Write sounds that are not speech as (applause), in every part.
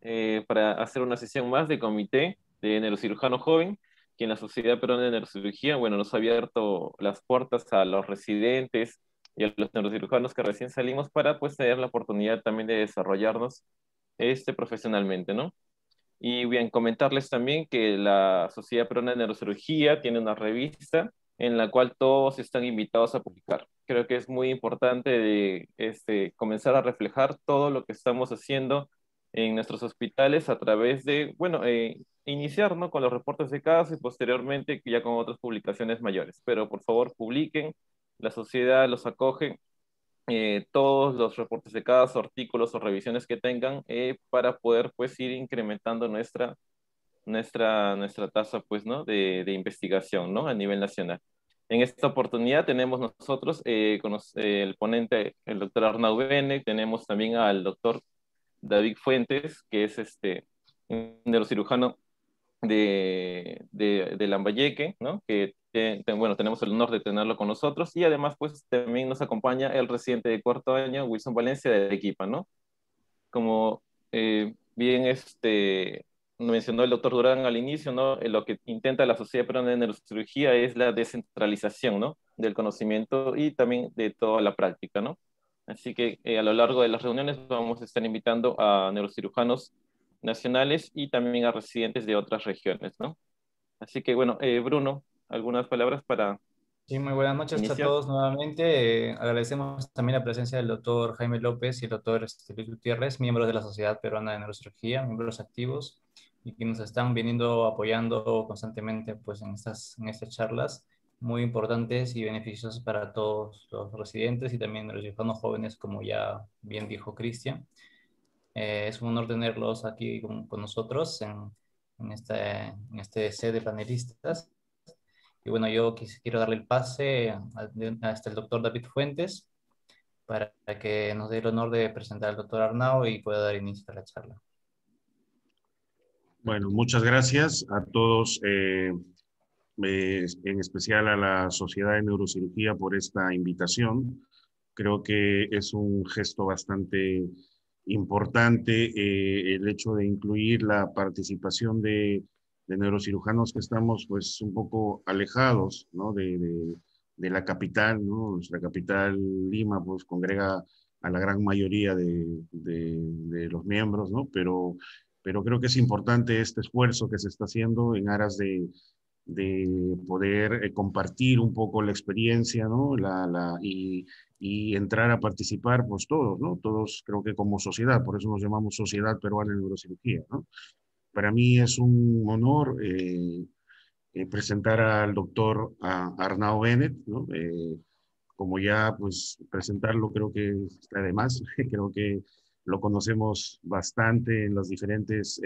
Eh, para hacer una sesión más de comité de neurocirujano joven, que en la Sociedad Peruana de Neurocirugía, bueno, nos ha abierto las puertas a los residentes y a los neurocirujanos que recién salimos para pues tener la oportunidad también de desarrollarnos este, profesionalmente, ¿no? Y bien, comentarles también que la Sociedad Peruana de Neurocirugía tiene una revista en la cual todos están invitados a publicar. Creo que es muy importante este, comenzar a reflejar todo lo que estamos haciendo en nuestros hospitales a través de, bueno, eh, iniciar ¿no? con los reportes de casos y posteriormente ya con otras publicaciones mayores. Pero por favor, publiquen, la sociedad los acoge, eh, todos los reportes de casos, artículos o revisiones que tengan eh, para poder pues ir incrementando nuestra, nuestra, nuestra tasa pues, ¿no? de, de investigación ¿no? a nivel nacional. En esta oportunidad tenemos nosotros con el ponente, el doctor Arnaud Bene, tenemos también al doctor David Fuentes, que es este neurocirujano de, de, Lambayeque, ¿no? que eh, bueno, tenemos el honor de tenerlo con nosotros y además pues también nos acompaña el reciente de cuarto año, Wilson Valencia de Arequipa, ¿no? Como eh, bien este, mencionó el doctor Durán al inicio, ¿no? Eh, lo que intenta la Sociedad Peruana de Neurocirugía es la descentralización, ¿no? Del conocimiento y también de toda la práctica, ¿no? Así que eh, a lo largo de las reuniones vamos a estar invitando a neurocirujanos nacionales y también a residentes de otras regiones, ¿no? Así que bueno, eh, Bruno, algunas palabras para... Sí, muy buenas noches a todos nuevamente. Eh, agradecemos también la presencia del doctor Jaime López y el doctor este, Luis Gutiérrez, miembros de la Sociedad Peruana de Neurocirugía, miembros activos, y que nos están viniendo apoyando constantemente pues, en, estas, en estas charlas muy importantes y beneficiosos para todos los residentes y también los ciudadanos jóvenes, como ya bien dijo Cristian. Eh, es un honor tenerlos aquí con, nosotros en, en, esta, en este set de panelistas. Y bueno, yo quiero darle el pase hasta el doctor David Fuentes para que nos dé el honor de presentar al doctor Arnau y pueda dar inicio a la charla. Bueno, muchas gracias a todos. Eh, eh, en especial a la Sociedad de Neurocirugía por esta invitación. Creo que es un gesto bastante importante eh, el hecho de incluir la participación de, neurocirujanos que estamos pues un poco alejados de, la capital, nuestra capital Lima pues congrega a la gran mayoría de, los miembros, pero, pero creo que es importante este esfuerzo que se está haciendo en aras de, de poder eh, compartir un poco la experiencia, ¿no? La, la, y, entrar a participar, pues todos, ¿no? Todos creo que como sociedad, por eso nos llamamos Sociedad Peruana de Neurocirugía, ¿no? Para mí es un honor eh, eh, presentar al doctor a Arnau Bennett, ¿no? como ya, pues, presentarlo creo que además de más, (laughs) creo que lo conocemos bastante en las diferentes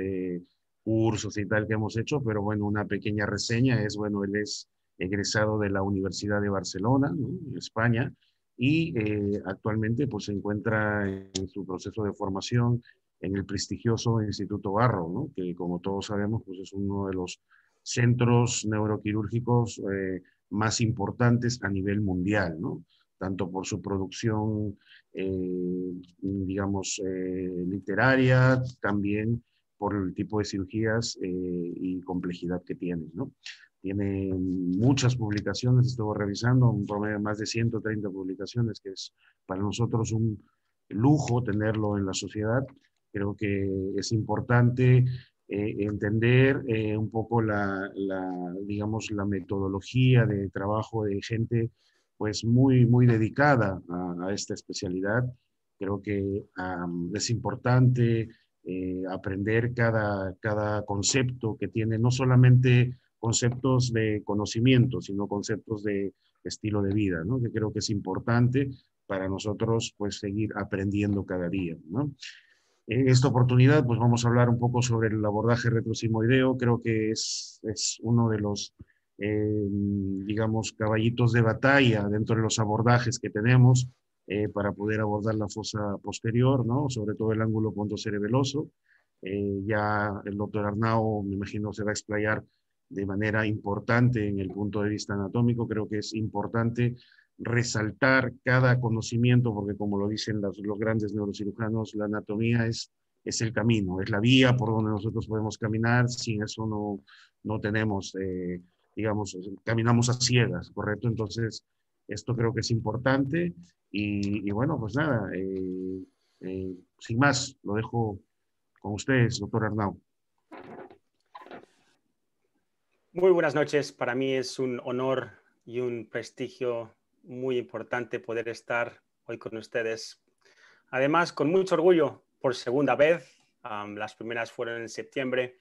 cursos y tal que hemos hecho, pero bueno, una pequeña reseña es, bueno, él es egresado de la Universidad de Barcelona, ¿no? España, y eh, actualmente pues se encuentra en su proceso de formación en el prestigioso Instituto Barro, que como todos sabemos pues es uno de los centros neuroquirúrgicos eh, más importantes a nivel mundial, tanto por su producción, eh, digamos, literaria, también por el tipo de cirugías eh, y complejidad que tiene. ¿no? Tiene muchas publicaciones, estuvo revisando un promedio de más de 130 publicaciones, que es para nosotros un lujo tenerlo en la sociedad. Creo que es importante eh, entender eh, un poco la, digamos, la metodología de trabajo de gente pues muy, muy dedicada a, esta especialidad. Creo que es importante eh, aprender cada, concepto que tiene, no solamente conceptos de conocimiento, sino conceptos de estilo de vida, ¿no? que creo que es importante para nosotros pues seguir aprendiendo cada día. En esta oportunidad pues vamos a hablar un poco sobre el abordaje retrosimoideo, creo que es, uno de los, eh, digamos, caballitos de batalla dentro de los abordajes que tenemos eh, para poder abordar la fosa posterior, ¿no? sobre todo el ángulo pontocerebeloso. Eh, ya el doctor Arnao, me imagino, se va a explayar de manera importante en el punto de vista anatómico. Creo que es importante resaltar cada conocimiento, porque como lo dicen los, grandes neurocirujanos, la anatomía es, es el camino, es la vía por donde nosotros podemos caminar. Sin eso no, no tenemos, eh, digamos, caminamos a ciegas, ¿correcto? Entonces, esto creo que es importante y, bueno, pues nada, eh, eh, sin más, lo dejo con ustedes, doctor Arnau. Muy buenas noches, para mí es un honor y un prestigio muy importante poder estar hoy con ustedes. Además, con mucho orgullo, por segunda vez, las primeras fueron en septiembre,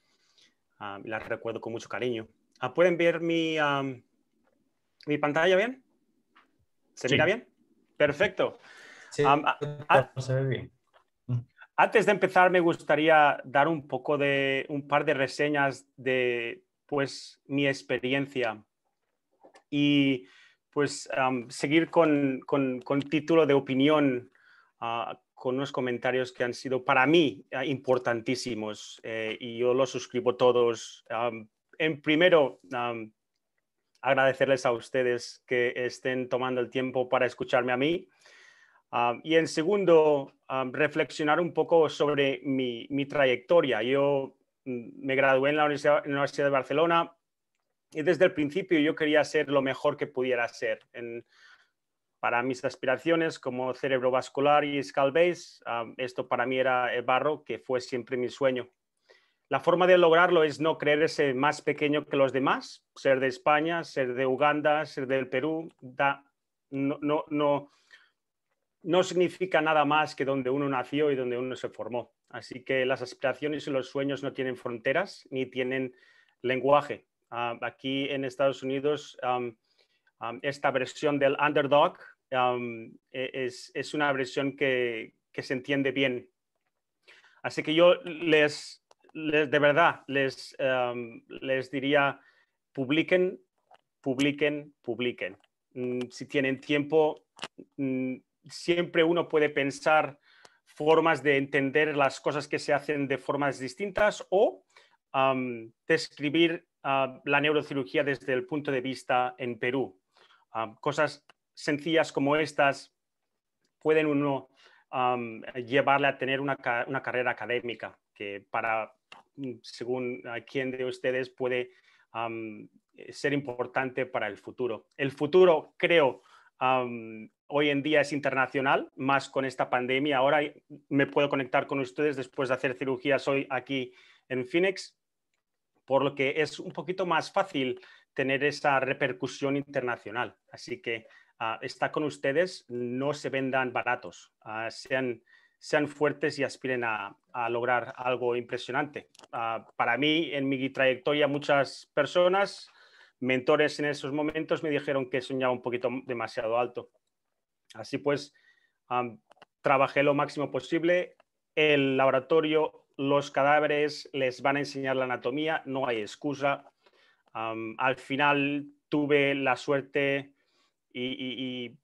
las recuerdo con mucho cariño. Ah, ¿Pueden ver mi, mi pantalla bien? ¿Se ve mira bien? Perfecto. Sí, se ve bien. Mm. Antes de empezar, me gustaría dar un poco de un par de reseñas de pues mi experiencia y pues seguir con, con, título de opinión ah, con unos comentarios que han sido para mí ah, importantísimos eh, y yo los suscribo todos. en primero, agradecerles a ustedes que estén tomando el tiempo para escucharme a mí. Ah, y en segundo, ah, reflexionar un poco sobre mi, trayectoria. Yo mm, me gradué en la, Universidad, de Barcelona y desde el principio yo quería ser lo mejor que pudiera ser. para mis aspiraciones como cerebrovascular y scalbase, ah, esto para mí era el barro que fue siempre mi sueño. La forma de lograrlo es no creerse más pequeño que los demás, ser de España, ser de Uganda, ser del Perú, no, no, no, significa nada más que donde uno nació y donde uno se formó. Así que las aspiraciones y los sueños no tienen fronteras ni tienen lenguaje. Ah, aquí en Estados Unidos, esta versión del underdog e, es, una versión que, que se entiende bien. Así que yo les, de verdad les, em, les diría, publiquen, publiquen, publiquen. Mm, si tienen tiempo, mm, siempre uno puede pensar formas de entender las cosas que se hacen de formas distintas o em, describir eh, la neurocirugía desde el punto de vista en Perú. Em, cosas sencillas como estas pueden uno llevarle a tener una, una, carrera académica, que para Mm, según a quién de ustedes puede eh, ser importante para el futuro. El futuro, creo, hoy en día es internacional, más con esta pandemia. Ahora me puedo conectar con ustedes después de hacer cirugías hoy aquí en Phoenix, por lo que es un poquito más fácil tener esa repercusión internacional. Así que ah, está con ustedes, no se vendan baratos, ah, sean sean fuertes y aspiren a, lograr algo impresionante. Ah, para mí, en mi trayectoria, muchas personas, mentores en esos momentos, me dijeron que soñaba un poquito demasiado alto. Así pues, trabajé lo máximo posible. El laboratorio, los cadáveres, les van a enseñar la anatomía, no hay excusa. al final tuve la suerte y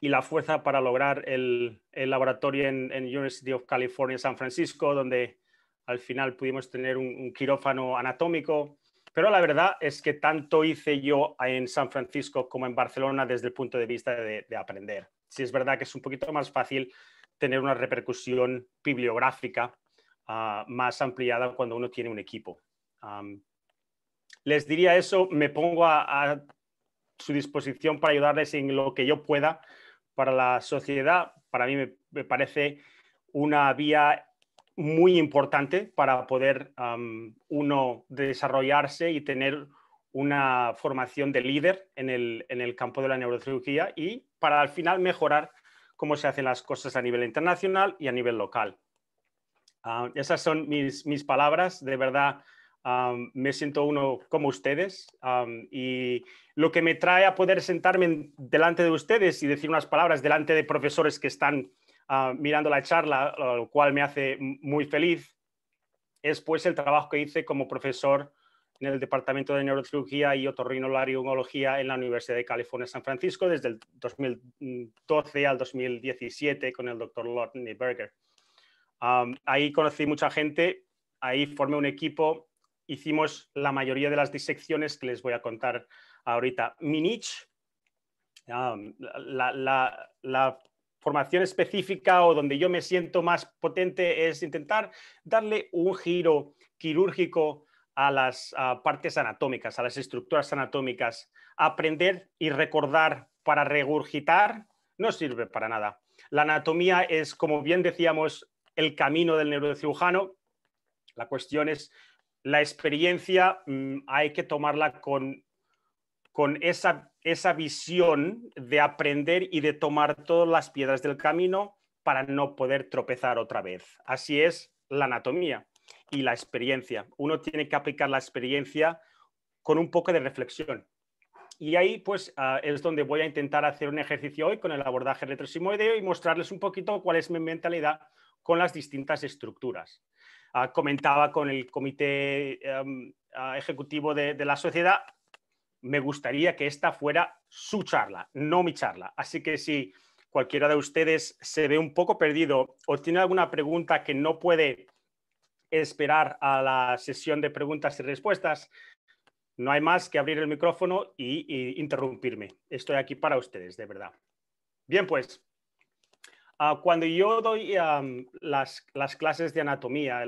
y la fuerza para lograr el, el laboratorio en, University of California, San Francisco, donde al final pudimos tener un, quirófano anatómico. Pero la verdad es que tanto hice yo en San Francisco como en Barcelona desde el punto de vista de, aprender. si es verdad que es un poquito más fácil tener una repercusión bibliográfica ah, más ampliada cuando uno tiene un equipo. les diría eso, me pongo a su disposición para ayudarles en lo que yo pueda para la sociedad, para mí me, parece una vía muy importante para poder uno desarrollarse y tener una formación de líder en el, campo de la neurocirugía y para al final mejorar cómo se hacen las cosas a nivel internacional y a nivel local. Ah, esas son mis palabras. De verdad, me siento uno como ustedes y lo que me trae a poder sentarme delante de ustedes y decir unas palabras delante de profesores que están mirando la charla, lo cual me hace muy feliz, es pues el trabajo que hice como profesor en el Departamento de Neurocirugía y Otorrinolaringología en la Universidad de California San Francisco desde el 2012 al 2017 con el doctor Lord Um, ahí conocí mucha gente, ahí formé un equipo hicimos la mayoría de las disecciones que les voy a contar ahorita. Minich, niche, um, la, formación específica o donde yo me siento más potente es intentar darle un giro quirúrgico a las partes anatómicas, a las estructuras anatómicas. Aprender y recordar para regurgitar no sirve para nada. La anatomía es, como bien decíamos, el camino del neurocirujano. La cuestión es la experiencia mm, hay que tomarla con, esa, visión de aprender y de tomar todas las piedras del camino para no poder tropezar otra vez. Así es la anatomía y la experiencia. Uno tiene que aplicar la experiencia con un poco de reflexión. Y ahí pues ah, es donde voy a intentar hacer un ejercicio hoy con el abordaje retrosimoideo y mostrarles un poquito cuál es mi mentalidad con las distintas estructuras. Ah, comentaba con el comité em, ah, ejecutivo de, la sociedad, me gustaría que esta fuera su charla, no mi charla. Así que si cualquiera de ustedes se ve un poco perdido o tiene alguna pregunta que no puede esperar a la sesión de preguntas y respuestas, no hay más que abrir el micrófono e interrumpirme. Estoy aquí para ustedes, de verdad. Bien, pues Ah, cuando yo doy las, clases de anatomía,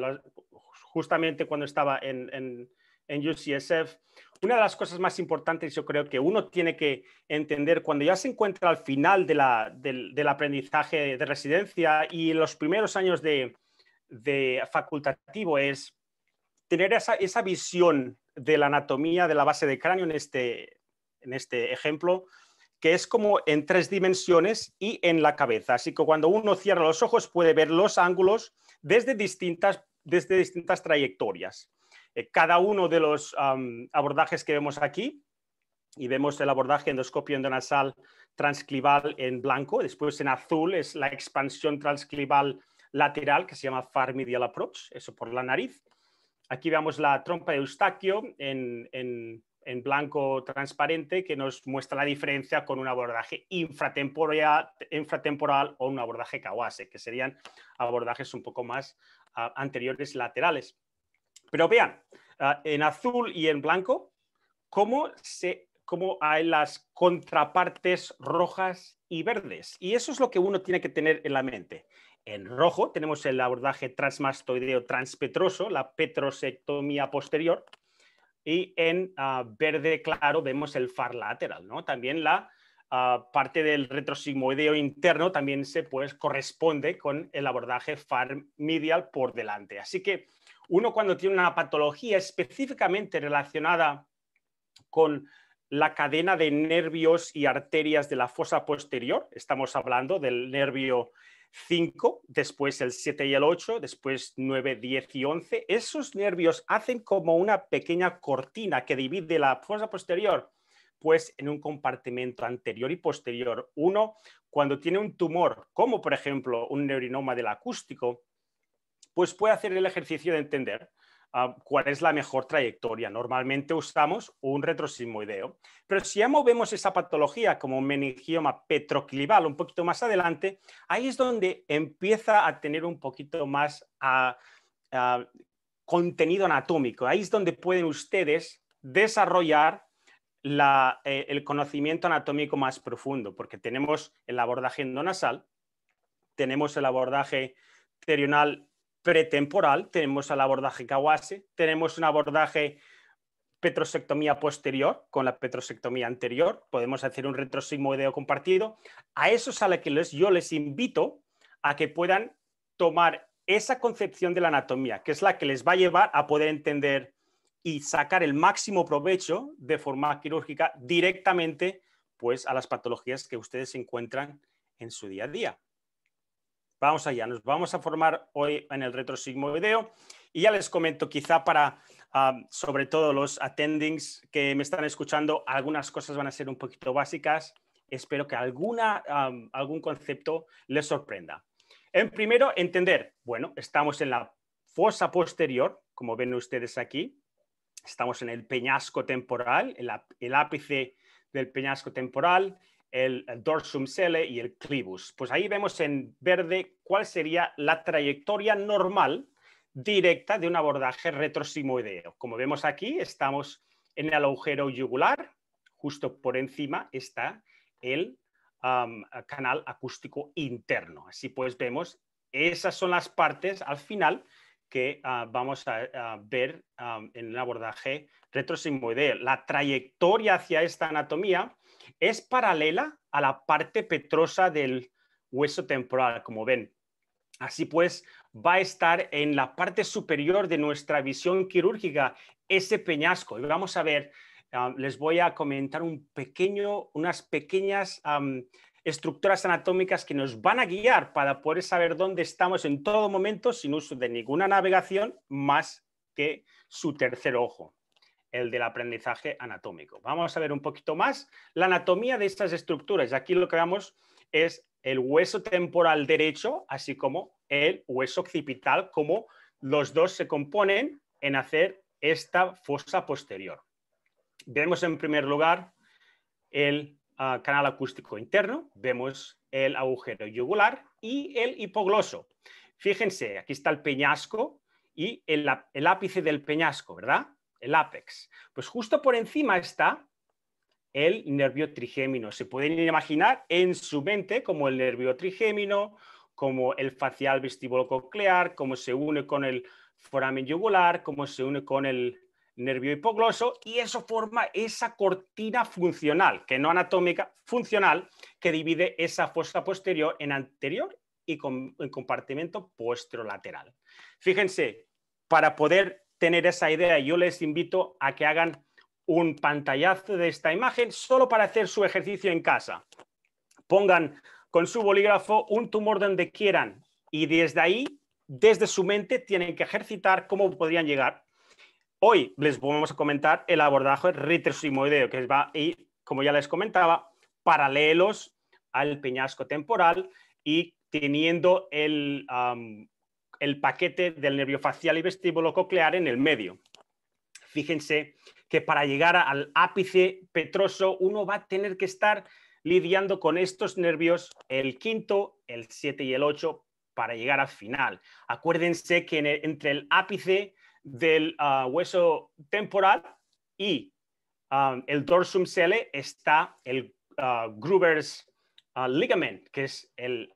justamente cuando estaba en, UCSF, una de las cosas más importantes yo creo que uno tiene que entender cuando ya se encuentra al final del, aprendizaje de residencia y los primeros años de, facultativo es tener esa, visión de la anatomía de la base de cráneo en este, este ejemplo, que es como en tres dimensiones y en la cabeza. Así que cuando uno cierra los ojos puede ver los ángulos desde distintas, desde distintas trayectorias. Eh, cada uno de los abordajes que vemos aquí, y vemos el abordaje endoscopio endonasal transclival en blanco, después en azul es la expansión transclival lateral que se llama far medial approach, eso por la nariz. Aquí vemos la trompa de Eustaquio en en blanco transparente que nos muestra la diferencia con un abordaje infratemporal, o un abordaje kawase, que serían abordajes un poco más ah, anteriores laterales. Pero vean, ah, en azul y en blanco, cómo, se, cómo hay las contrapartes rojas y verdes. Y eso es lo que uno tiene que tener en la mente. En rojo tenemos el abordaje transmastoideo transpetroso, la petrosectomía posterior, y en ah, verde claro vemos el far lateral, También la ah, parte del retrosigmoideo interno también se pues, corresponde con el abordaje far medial por delante. Así que uno cuando tiene una patología específicamente relacionada con la cadena de nervios y arterias de la fosa posterior, estamos hablando del nervio 5, después el 7 y el 8, después 9, 10 y 11. Esos nervios hacen como una pequeña cortina que divide la fuerza posterior pues en un compartimento anterior y posterior. Uno, cuando tiene un tumor, como por ejemplo un neurinoma del acústico, pues puede hacer el ejercicio de entender Ah, cuál es la mejor trayectoria. Normalmente usamos un retrosismoideo. Pero si ya movemos esa patología como un meningioma petroclival un poquito más adelante, ahí es donde empieza a tener un poquito más ah, ah, contenido anatómico. Ahí es donde pueden ustedes desarrollar eh, el conocimiento anatómico más profundo, porque tenemos el abordaje endonasal, tenemos el abordaje terional pretemporal, tenemos el abordaje Kawase, tenemos un abordaje petrosectomía posterior con la petrosectomía anterior, podemos hacer un retrosigmoideo compartido. A eso a que yo les invito a que puedan tomar esa concepción de la anatomía, que es la que les va a llevar a poder entender y sacar el máximo provecho de forma quirúrgica directamente pues, a las patologías que ustedes encuentran en su día a día. Vamos allá, nos vamos a formar hoy en el retro video y ya les comento quizá para ah, sobre todo los attendings que me están escuchando, algunas cosas van a ser un poquito básicas, espero que alguna, algún concepto les sorprenda. En primero, entender, bueno, estamos en la fosa posterior, como ven ustedes aquí, estamos en el peñasco temporal, el ápice del peñasco temporal, el, dorsum cele y el clivus. Pues ahí vemos en verde cuál sería la trayectoria normal directa de un abordaje retrosimoideo. Como vemos aquí, estamos en el agujero yugular, justo por encima está el canal acústico interno. Así pues vemos, esas son las partes al final que ah, vamos a, ver en el abordaje retrosimoideo. La trayectoria hacia esta anatomía es paralela a la parte petrosa del hueso temporal, como ven. Así pues, va a estar en la parte superior de nuestra visión quirúrgica ese peñasco. Y vamos a ver, ah, les voy a comentar un pequeño, unas pequeñas estructuras anatómicas que nos van a guiar para poder saber dónde estamos en todo momento sin uso de ninguna navegación más que su tercer ojo el del aprendizaje anatómico. Vamos a ver un poquito más la anatomía de estas estructuras. Y aquí lo que vemos es el hueso temporal derecho, así como el hueso occipital, como los dos se componen en hacer esta fosa posterior. Vemos en primer lugar el ah, canal acústico interno, vemos el agujero yugular y el hipogloso. Fíjense, aquí está el peñasco y el ápice del peñasco, ¿verdad? el ápex. Pues justo por encima está el nervio trigémino. Se pueden imaginar en su mente como el nervio trigémino, como el facial vestibulococlear, cómo se une con el foramen yugular, cómo se une con el nervio hipogloso y eso forma esa cortina funcional, que no anatómica, funcional, que divide esa fosa posterior en anterior y con, en compartimento posterolateral. Fíjense, para poder tener esa idea, yo les invito a que hagan un pantallazo de esta imagen solo para hacer su ejercicio en casa. Pongan con su bolígrafo un tumor donde quieran y desde ahí, desde su mente, tienen que ejercitar cómo podrían llegar. Hoy les vamos a comentar el abordaje retrosimoideo, que va y, como ya les comentaba, paralelos al peñasco temporal y teniendo el, el paquete del nervio facial y vestíbulo coclear en el medio. Fíjense que para llegar al ápice petroso uno va a tener que estar lidiando con estos nervios, el quinto, el siete y el ocho, para llegar al final. Acuérdense que entre el ápice del ah, hueso temporal y ah, el dorsum cele está el ah, Gruber's ligament, que es el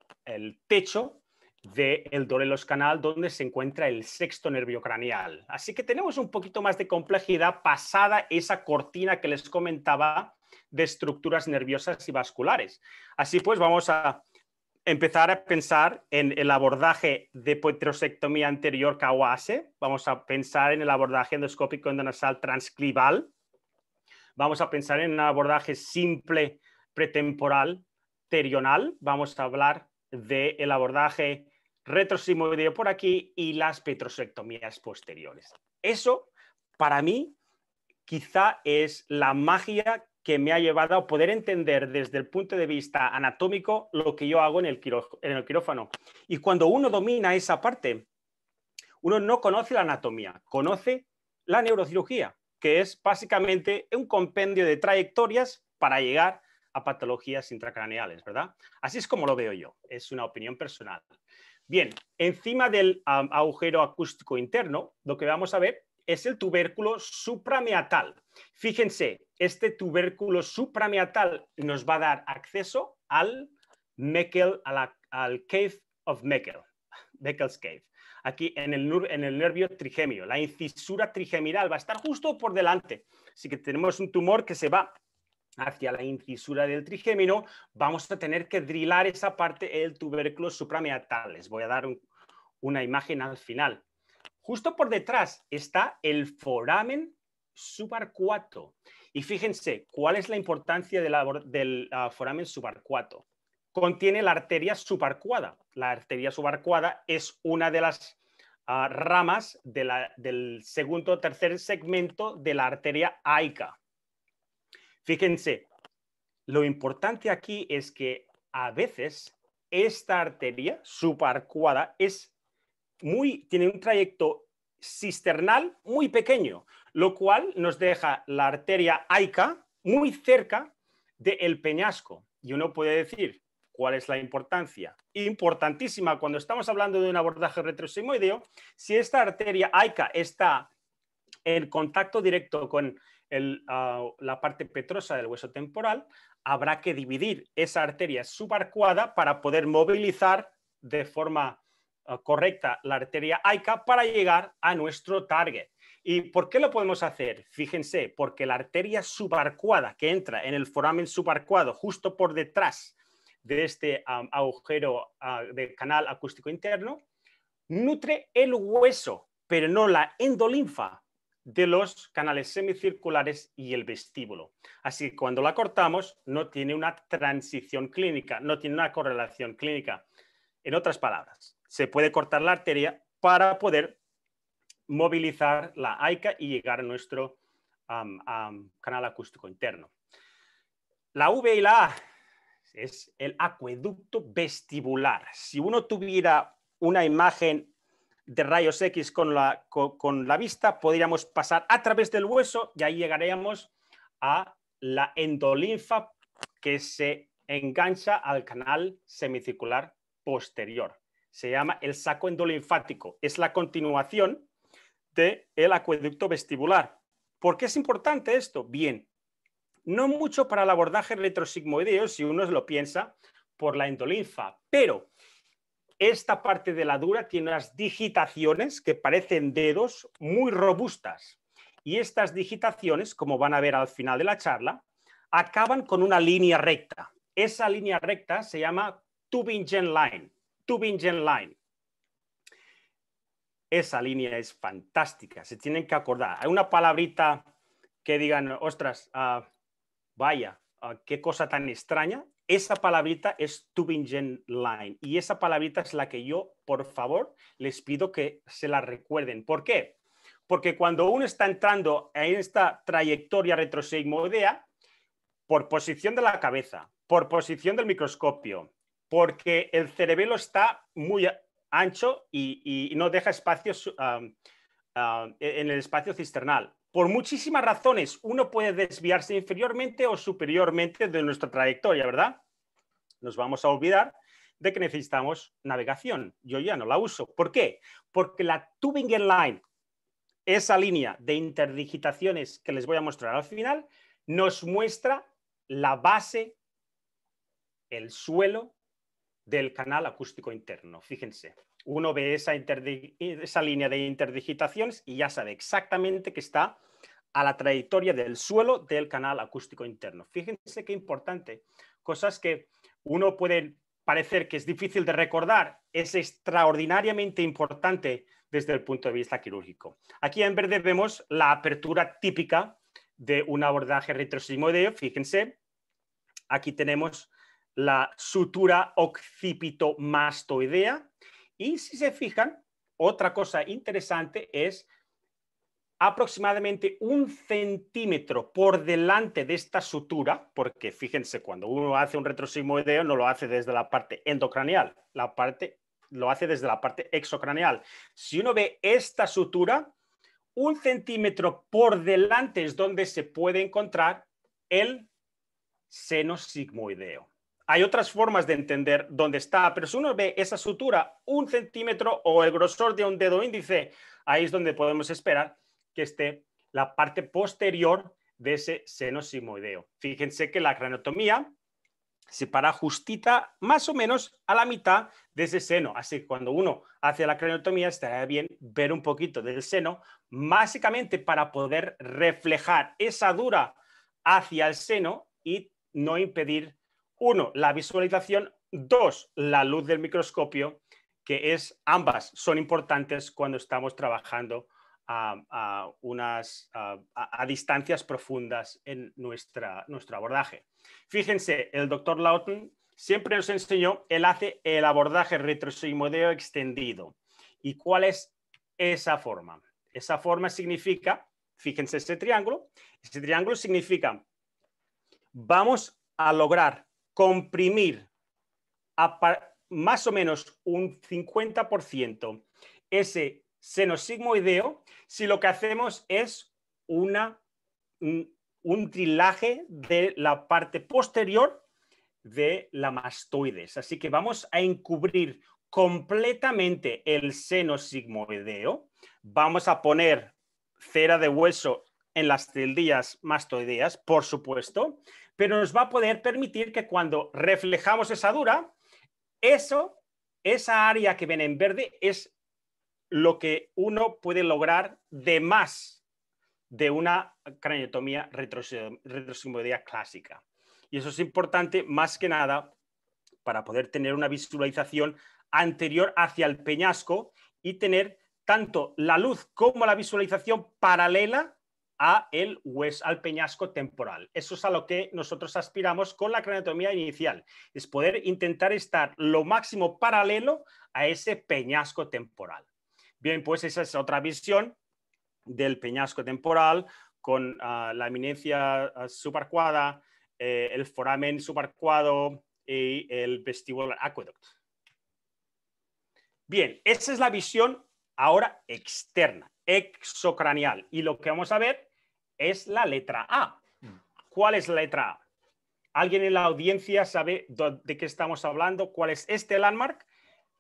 techo del dorelos canal, donde se encuentra el sexto nervio craneal. Así que tenemos un poquito más de complejidad pasada esa cortina que les comentaba de estructuras nerviosas y vasculares. Así pues, vamos a empezar a pensar en el abordaje de petrosectomía anterior koase vamos a pensar en el abordaje endoscópico endonasal transclival, vamos a pensar en un abordaje simple pretemporal terional, vamos a hablar del de abordaje retrosimoideo por aquí y las petrosectomías posteriores. Eso, para mí, quizá es la magia que me ha llevado a poder entender desde el punto de vista anatómico lo que yo hago en el, en el quirófano. Y cuando uno domina esa parte, uno no conoce la anatomía, conoce la neurocirugía, que es básicamente un compendio de trayectorias para llegar a patologías intracraneales, ¿verdad? Así es como lo veo yo, es una opinión personal. Bien, encima del agujero acústico interno, lo que vamos a ver es el tubérculo suprameatal. Fíjense, este tubérculo suprameatal nos va a dar acceso al Meckel, al Cave of Meckel, Meckel's Cave. Aquí en el, nervio trigemio, la incisura trigeminal va a estar justo por delante. Así que tenemos un tumor que se va hacia la incisura del trigémino, vamos a tener que drilar esa parte del tubérculo suprameatal. Les voy a dar una imagen al final. Justo por detrás está el foramen subarcuato. Y fíjense cuál es la importancia del ah, foramen subarcuato. Contiene la arteria subarcuada. La arteria subarcuada es una de las ah, ramas del segundo o tercer segmento de la arteria aica. Fíjense, lo importante aquí es que a veces esta arteria supercuada es muy, tiene un trayecto cisternal muy pequeño, lo cual nos deja la arteria aica muy cerca del peñasco. Y uno puede decir, ¿cuál es la importancia? Importantísima cuando estamos hablando de un abordaje retrosimoideo, si esta arteria aica está en contacto directo con Ah, la parte petrosa del hueso temporal, habrá que dividir esa arteria subarcuada para poder movilizar de forma ah, correcta la arteria aica para llegar a nuestro target. ¿Y por qué lo podemos hacer? Fíjense, porque la arteria subarcuada que entra en el foramen subarcuado justo por detrás de este ah, agujero del canal acústico interno, nutre el hueso, pero no la endolinfa, de los canales semicirculares y el vestíbulo. Así que cuando la cortamos no tiene una transición clínica, no tiene una correlación clínica. En otras palabras, se puede cortar la arteria para poder movilizar la AICA y llegar a nuestro canal acústico interno. La V y la A es el acueducto vestibular. Si uno tuviera una imagen de rayos X con la, vista, podríamos pasar a través del hueso y ahí llegaríamos a la endolinfa que se engancha al canal semicircular posterior. Se llama el saco endolinfático. Es la continuación del el acueducto vestibular. ¿Por qué es importante esto? Bien, no mucho para el abordaje retrosigmoideo, si uno lo piensa, por la endolinfa, pero esta parte de la dura tiene unas digitaciones que parecen dedos muy robustas. Y estas digitaciones, como van a ver al final de la charla, acaban con una línea recta. Esa línea recta se llama Tubingen Line. Tubingen Line. Esa línea es fantástica, se tienen que acordar. Hay una palabrita que digan, ostras, ah, vaya, ah, qué cosa tan extraña esa palabrita es tubingen Line y esa palabrita es la que yo, por favor, les pido que se la recuerden. ¿Por qué? Porque cuando uno está entrando en esta trayectoria retrosigmoidea, por posición de la cabeza, por posición del microscopio, porque el cerebelo está muy ancho y, no deja espacios um, um, e-, en el espacio cisternal. Por muchísimas razones, uno puede desviarse inferiormente o superiormente de nuestra trayectoria, ¿verdad? Nos vamos a olvidar de que necesitamos navegación. Yo ya no la uso. ¿Por qué? Porque la Tubingen Line, esa línea de interdigitaciones que les voy a mostrar al final, nos muestra la base, el suelo del canal acústico interno. Fíjense, uno ve esa, línea de interdigitaciones y ya sabe exactamente que está a la trayectoria del suelo del canal acústico interno. Fíjense qué importante. Cosas que uno puede parecer que es difícil de recordar, es extraordinariamente importante desde el punto de vista quirúrgico. Aquí en verde vemos la apertura típica de un abordaje retrosimoideo Fíjense, aquí tenemos la sutura occipitomastoidea. Y si se fijan, otra cosa interesante es aproximadamente un centímetro por delante de esta sutura, porque fíjense, cuando uno hace un retrosigmoideo no lo hace desde la parte endocraneal, la parte, lo hace desde la parte exocraneal. Si uno ve esta sutura, un centímetro por delante es donde se puede encontrar el seno sigmoideo hay otras formas de entender dónde está, pero si uno ve esa sutura un centímetro o el grosor de un dedo índice, ahí es donde podemos esperar que esté la parte posterior de ese seno simoideo. Fíjense que la craniotomía se para justita más o menos a la mitad de ese seno. Así que cuando uno hace la craniotomía, estaría bien ver un poquito del seno, básicamente para poder reflejar esa dura hacia el seno y no impedir uno, la visualización. Dos, la luz del microscopio, que es ambas son importantes cuando estamos trabajando a, distancias profundas en nuestro abordaje. Fíjense, el doctor Lawton siempre nos enseñó, él hace el abordaje retrosimodeo extendido. ¿Y cuál es esa forma? Esa forma significa, fíjense este triángulo, este triángulo significa, vamos a lograr comprimir más o menos un 50% ese seno sigmoideo si lo que hacemos es una, un, trilaje de la parte posterior de la mastoides. Así que vamos a encubrir completamente el seno sigmoideo. Vamos a poner cera de hueso en las celdillas mastoideas, por supuesto, pero nos va a poder permitir que cuando reflejamos esa dura, eso, esa área que ven en verde es lo que uno puede lograr de más de una craniotomía retrosimoidea clásica. Y eso es importante más que nada para poder tener una visualización anterior hacia el peñasco y tener tanto la luz como la visualización paralela a el al peñasco temporal. Eso es a lo que nosotros aspiramos con la craneotomía inicial, es poder intentar estar lo máximo paralelo a ese peñasco temporal. Bien, pues esa es otra visión del peñasco temporal con ah, la eminencia ah, supercuada, eh, el foramen subarcuado y el vestibular aqueduct. Bien, esa es la visión ahora externa, exocranial. Y lo que vamos a ver es la letra A. Mm. ¿Cuál es la letra A? ¿Alguien en la audiencia sabe de qué estamos hablando? ¿Cuál es este landmark?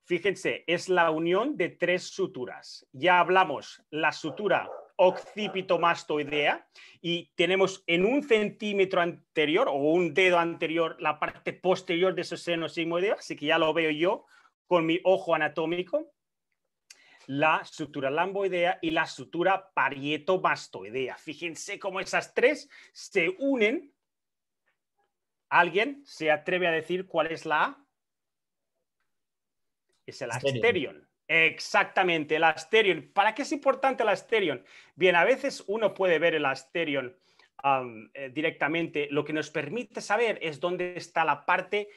Fíjense, es la unión de tres suturas. Ya hablamos la sutura occipitomastoidea y tenemos en un centímetro anterior o un dedo anterior la parte posterior de ese seno sigmoideo, así que ya lo veo yo con mi ojo anatómico la sutura lamboidea y la sutura parietobastoidea. Fíjense cómo esas tres se unen. ¿Alguien se atreve a decir cuál es la A? Es el asterion. Exactamente, el asterion. ¿Para qué es importante el asterion? Bien, a veces uno puede ver el asterion eh, directamente. Lo que nos permite saber es dónde está la parte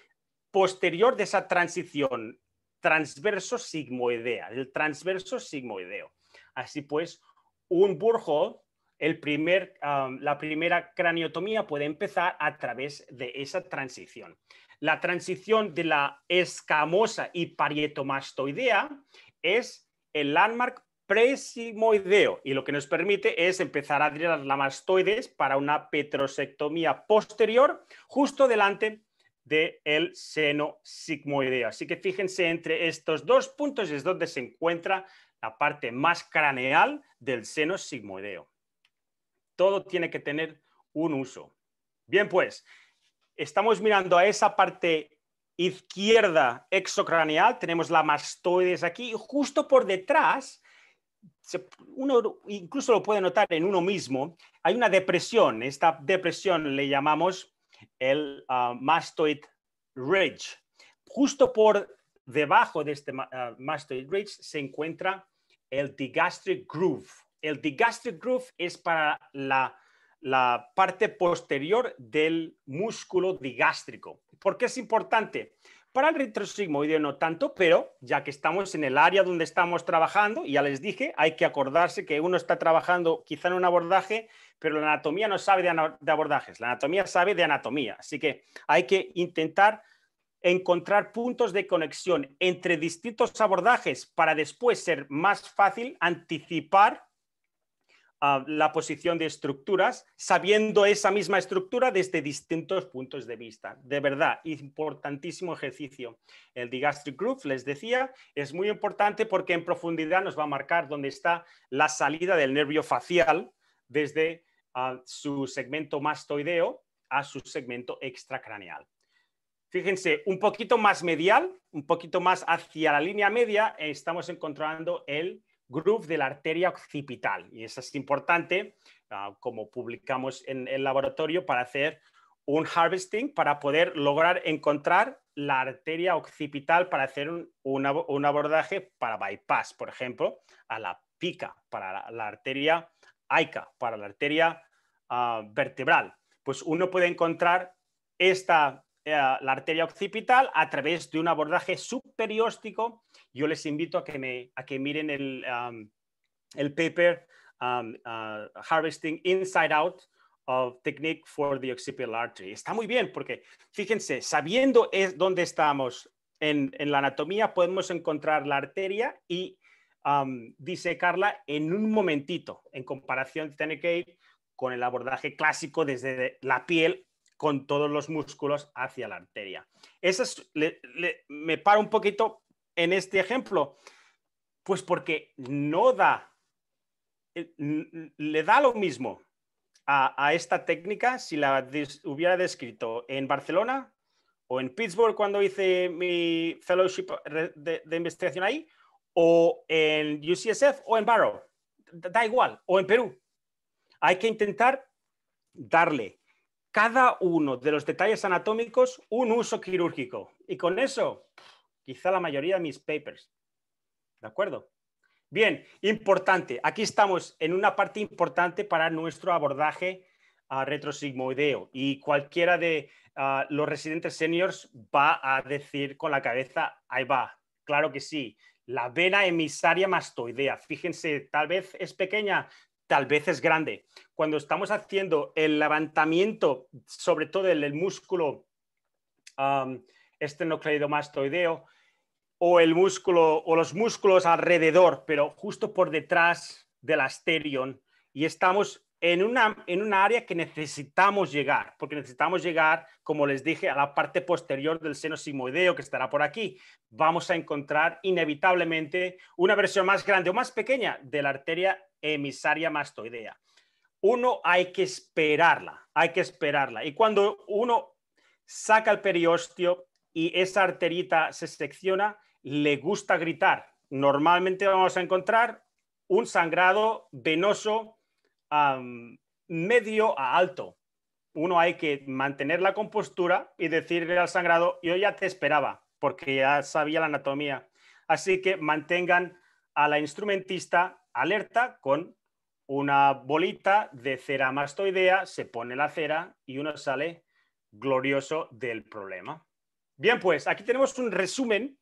posterior de esa transición transverso sigmoidea, el transverso sigmoideo. Así pues, un burjo, el primer, la primera craniotomía puede empezar a través de esa transición. La transición de la escamosa y parietomastoidea es el landmark presigmoideo y lo que nos permite es empezar a drenar la mastoides para una petrosectomía posterior justo delante del seno sigmoideo. Así que fíjense, entre estos dos puntos es donde se encuentra la parte más craneal del seno sigmoideo. Todo tiene que tener un uso. Bien, pues, estamos mirando a esa parte izquierda exocraneal, tenemos la mastoides aquí, justo por detrás, uno incluso lo puede notar en uno mismo, hay una depresión, esta depresión le llamamos el ah, mastoid ridge. Justo por debajo de este ah, mastoid ridge se encuentra el digastric groove. El digastric groove es para la, parte posterior del músculo digástrico. ¿Por qué es importante? Para el retrosigmoideo no tanto, pero ya que estamos en el área donde estamos trabajando, ya les dije, hay que acordarse que uno está trabajando quizá en un abordaje pero la anatomía no sabe de, abordajes, la anatomía sabe de anatomía. Así que hay que intentar encontrar puntos de conexión entre distintos abordajes para después ser más fácil anticipar ah, la posición de estructuras, sabiendo esa misma estructura desde distintos puntos de vista. De verdad, importantísimo ejercicio. El digastric groove, les decía, es muy importante porque en profundidad nos va a marcar dónde está la salida del nervio facial desde a su segmento mastoideo a su segmento extracraneal. Fíjense, un poquito más medial, un poquito más hacia la línea media, estamos encontrando el groove de la arteria occipital. Y eso es importante, ah, como publicamos en el laboratorio, para hacer un harvesting, para poder lograr encontrar la arteria occipital para hacer un, abordaje para bypass, por ejemplo, a la pica, para la arteria aica, para la arteria Ah, vertebral. Pues uno puede encontrar esta, eh, la arteria occipital a través de un abordaje superióstico, Yo les invito a que, me, a que miren el, paper ah, Harvesting Inside Out of Technique for the Occipital Artery. Está muy bien porque, fíjense, sabiendo es dónde estamos en, la anatomía, podemos encontrar la arteria y disecarla en un momentito, en comparación tiene que ir con el abordaje clásico desde la piel con todos los músculos hacia la arteria. Eso me paro un poquito en este ejemplo, pues porque no da, eh, le da lo mismo a, esta técnica si la hubiera descrito en Barcelona o en Pittsburgh cuando hice mi fellowship de, de investigación ahí, o en UCSF o en Barrow, da igual, o en Perú, hay que intentar darle cada uno de los detalles anatómicos un uso quirúrgico. Y con eso, quizá la mayoría de mis papers. ¿De acuerdo? Bien, importante. Aquí estamos en una parte importante para nuestro abordaje a ah, retrosigmoideo y cualquiera de ah, los residentes seniors va a decir con la cabeza, ahí va, claro que sí, la vena emisaria mastoidea, fíjense, tal vez es pequeña, tal vez es grande. Cuando estamos haciendo el levantamiento, sobre todo el músculo esternocleidomastoideo, o el músculo o los músculos alrededor, pero justo por detrás del asterion, y estamos en una, área que necesitamos llegar, porque necesitamos llegar, como les dije, a la parte posterior del seno sigmoideo que estará por aquí. Vamos a encontrar inevitablemente una versión más grande o más pequeña de la arteria emisaria mastoidea. Uno hay que esperarla, hay que esperarla. Y cuando uno saca el periostio y esa arterita se secciona, le gusta gritar. Normalmente vamos a encontrar un sangrado venoso medio a alto. Uno hay que mantener la compostura y decirle al sangrado, yo ya te esperaba, porque ya sabía la anatomía. Así que mantengan a la instrumentista alerta con una bolita de cera mastoidea, se pone la cera y uno sale glorioso del problema. Bien, pues aquí tenemos un resumen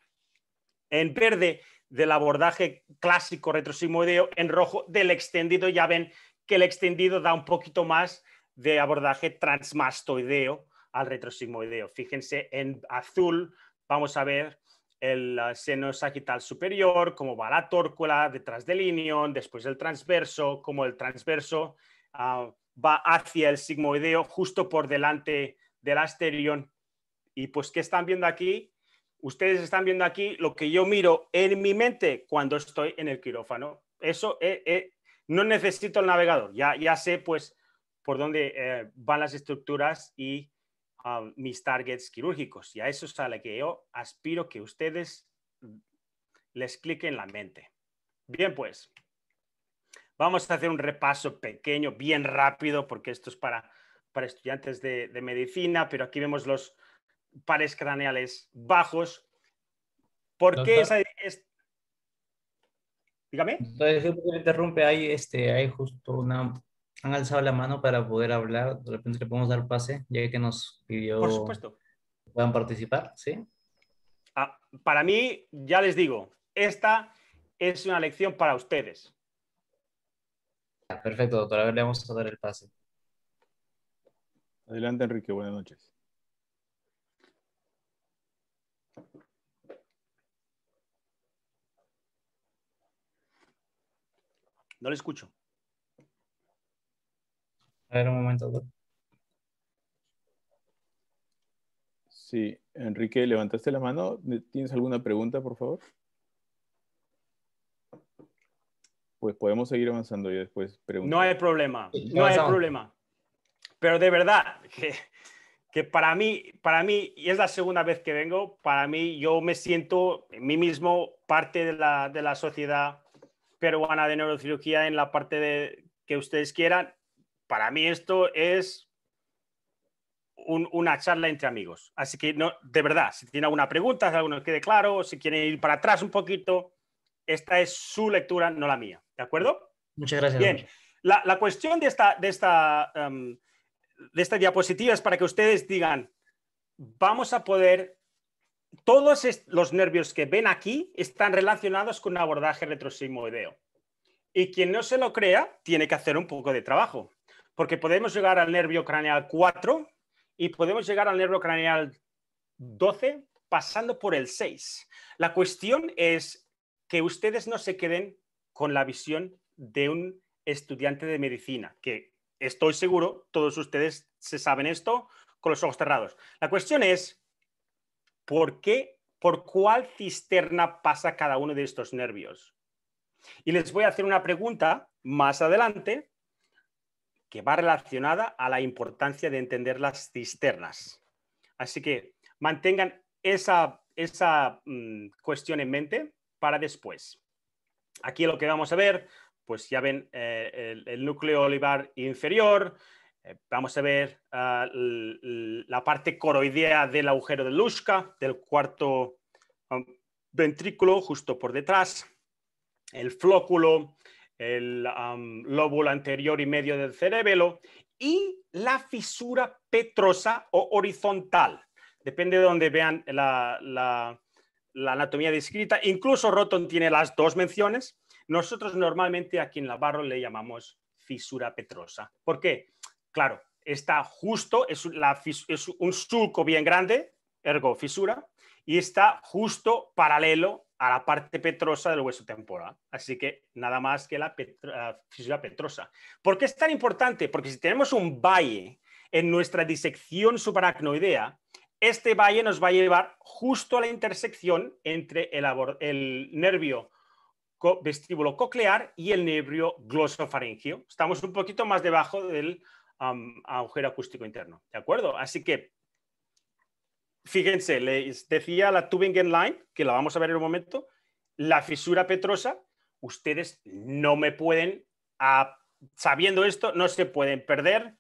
en verde del abordaje clásico retrosimoideo, en rojo del extendido, ya ven que el extendido da un poquito más de abordaje transmastoideo al retrosigmoideo. Fíjense en azul, vamos a ver el seno sagital superior, cómo va la tórcula detrás del inión, después el transverso, cómo el transverso ah, va hacia el sigmoideo justo por delante del asterion. Y pues, ¿qué están viendo aquí? Ustedes están viendo aquí lo que yo miro en mi mente cuando estoy en el quirófano. Eso, es... Eh, eh, no necesito el navegador, ya, ya sé pues por dónde eh, van las estructuras y um, mis targets quirúrgicos. Y a eso sale que yo aspiro que ustedes les cliquen la mente. Bien, pues vamos a hacer un repaso pequeño, bien rápido, porque esto es para, para estudiantes de, medicina, pero aquí vemos los pares craneales bajos. ¿Por esa Dígame. Entonces, me interrumpe, ahí, este, hay justo una, han alzado la mano para poder hablar, de repente le podemos dar pase, ya que nos pidió... Por supuesto. Puedan participar, ¿sí? Ah, para mí, ya les digo, esta es una lección para ustedes. Perfecto, doctor. A ver, le vamos a dar el pase. Adelante, Enrique. Buenas noches. No le escucho. A ver, un momento. Sí, Enrique, levantaste la mano. ¿Tienes alguna pregunta, por favor? Pues podemos seguir avanzando y después preguntar. No hay problema, no hay problema. Pero de verdad, que, para mí, para mí, y es la segunda vez que vengo, para mí yo me siento en mí mismo parte de la, de la sociedad, peruana de neurocirugía en la parte de, que ustedes quieran. Para mí esto es una charla entre amigos. Así que, no, de verdad, si tiene alguna pregunta, si alguno quede claro, si quiere ir para atrás un poquito, esta es su lectura, no la mía. ¿De acuerdo? Muchas gracias. Bien, la, cuestión de esta, de, esta, em, de esta diapositiva es para que ustedes digan, vamos a poder todos los nervios que ven aquí están relacionados con un abordaje retrosigmoideo. Y quien no se lo crea tiene que hacer un poco de trabajo, porque podemos llegar al nervio craneal 4 y podemos llegar al nervio craneal 12 pasando por el 6. La cuestión es que ustedes no se queden con la visión de un estudiante de medicina, que estoy seguro todos ustedes se saben esto con los ojos cerrados. La cuestión es por qué, por cuál cisterna pasa cada uno de estos nervios. Y les voy a hacer una pregunta más adelante que va relacionada a la importancia de entender las cisternas. Así que mantengan esa, mm, cuestión en mente para después. Aquí lo que vamos a ver, pues ya ven eh, el núcleo olivar inferior, eh, vamos a ver ah, la parte coroidea del agujero de Lusca, del cuarto ah, ventrículo, justo por detrás, el flóculo, el lóbulo anterior y medio del cerebelo y la fisura petrosa o horizontal. Depende de donde vean la, anatomía descrita. Incluso Roton tiene las dos menciones. Nosotros normalmente aquí en la barro le llamamos fisura petrosa. ¿Por qué? Claro, está justo, es, un surco bien grande, ergo fisura, y está justo paralelo a la parte petrosa del hueso temporal. Así que nada más que la, fisura petrosa. ¿Por qué es tan importante? Porque si tenemos un valle en nuestra disección subaracnoidea, este valle nos va a llevar justo a la intersección entre el, nervio vestíbulo coclear y el nervio glosofaringio. Estamos un poquito más debajo del agujero acústico interno. ¿De acuerdo? Así que, fíjense, les decía la Tübingen Line, que la vamos a ver en un momento, la fisura petrosa, ustedes no me pueden, sabiendo esto, no se pueden perder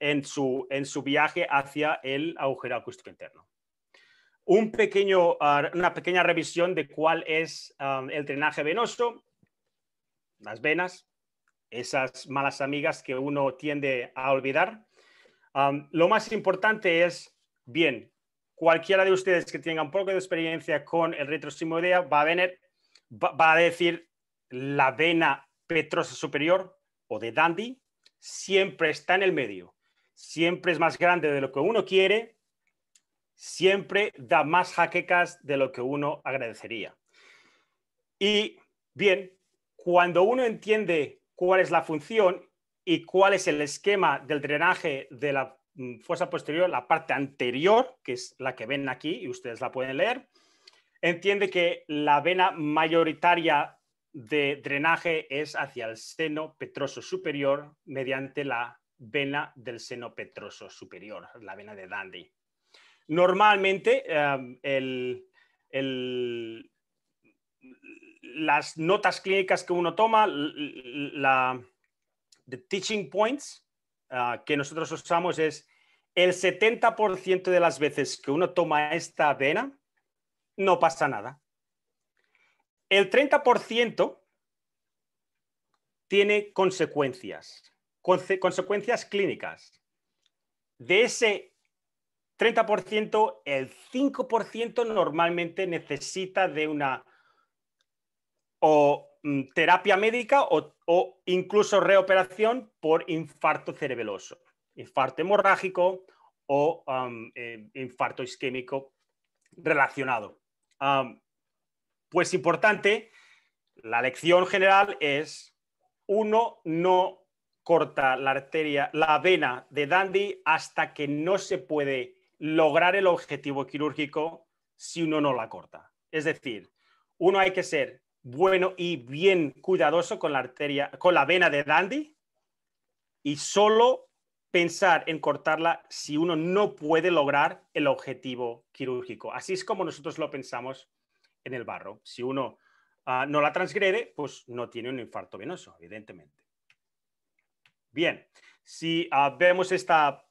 en su, en su viaje hacia el agujero acústico interno. Un pequeño, ah, una pequeña revisión de cuál es ah, el drenaje venoso, las venas, esas malas amigas que uno tiende a olvidar. lo más importante es, bien, cualquiera de ustedes que tenga un poco de experiencia con el retrosimoidea va a venir, va a decir la vena petrosa superior o de Dandy siempre está en el medio, siempre es más grande de lo que uno quiere, siempre da más jaquecas de lo que uno agradecería. Y bien, cuando uno entiende cuál es la función y cuál es el esquema del drenaje de la mm, fosa posterior, la parte anterior, que es la que ven aquí y ustedes la pueden leer, entiende que la vena mayoritaria de drenaje es hacia el seno petroso superior mediante la vena del seno petroso superior, la vena de Dandy. Normalmente eh, el, las notas clínicas que uno toma, la, the teaching points ah, que nosotros usamos es el 70% de las veces que uno toma esta vena, no pasa nada. El 30% tiene consecuencias, consecuencias clínicas. De ese 30%, el 5% normalmente necesita de una o mm, terapia médica o, incluso reoperación por infarto cerebeloso, infarto hemorrágico o eh, infarto isquémico relacionado. pues importante, la lección general es uno no corta la arteria, la vena de Dandy hasta que no se puede lograr el objetivo quirúrgico si uno no la corta. Es decir, uno hay que ser bueno y bien cuidadoso con la arteria, con la vena de Dandy y solo pensar en cortarla si uno no puede lograr el objetivo quirúrgico. Así es como nosotros lo pensamos en el barro. Si uno ah, no la transgrede, pues no tiene un infarto venoso, evidentemente. Bien, si ah, vemos esta,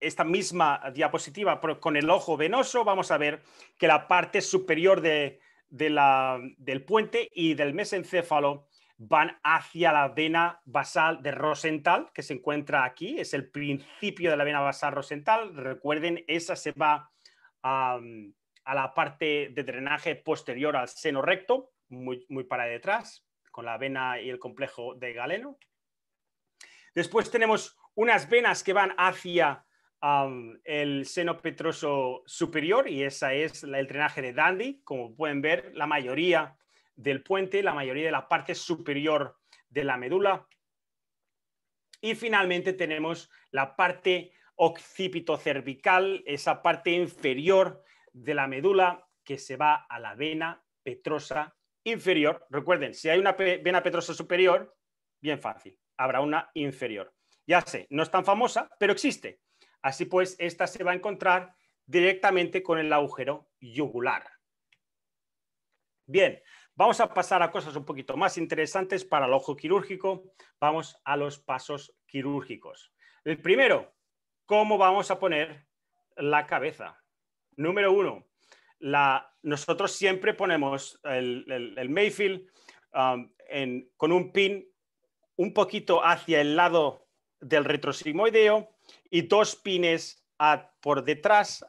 esta misma diapositiva con el ojo venoso, vamos a ver que la parte superior de, del puente y del mesencéfalo van hacia la vena basal de Rosenthal, que se encuentra aquí, es el principio de la vena basal Rosenthal. Recuerden, esa se va a, la parte de drenaje posterior al seno recto, muy, muy para detrás, con la vena y el complejo de Galeno. Después tenemos unas venas que van hacia el seno petroso superior y esa es el drenaje de Dandy. Como pueden ver, la mayoría del puente, la mayoría de la parte superior de la médula. Y finalmente tenemos la parte cervical esa parte inferior de la médula que se va a la vena petrosa inferior. Recuerden, si hay una vena petrosa superior, bien fácil, habrá una inferior. Ya sé, no es tan famosa, pero existe. Así pues, esta se va a encontrar directamente con el agujero yugular. Bien, vamos a pasar a cosas un poquito más interesantes para el ojo quirúrgico. Vamos a los pasos quirúrgicos. El primero, ¿cómo vamos a poner la cabeza? Número uno, nosotros siempre ponemos el, Mayfield um, con un pin un poquito hacia el lado del retrosigmoideo y dos pines por detrás,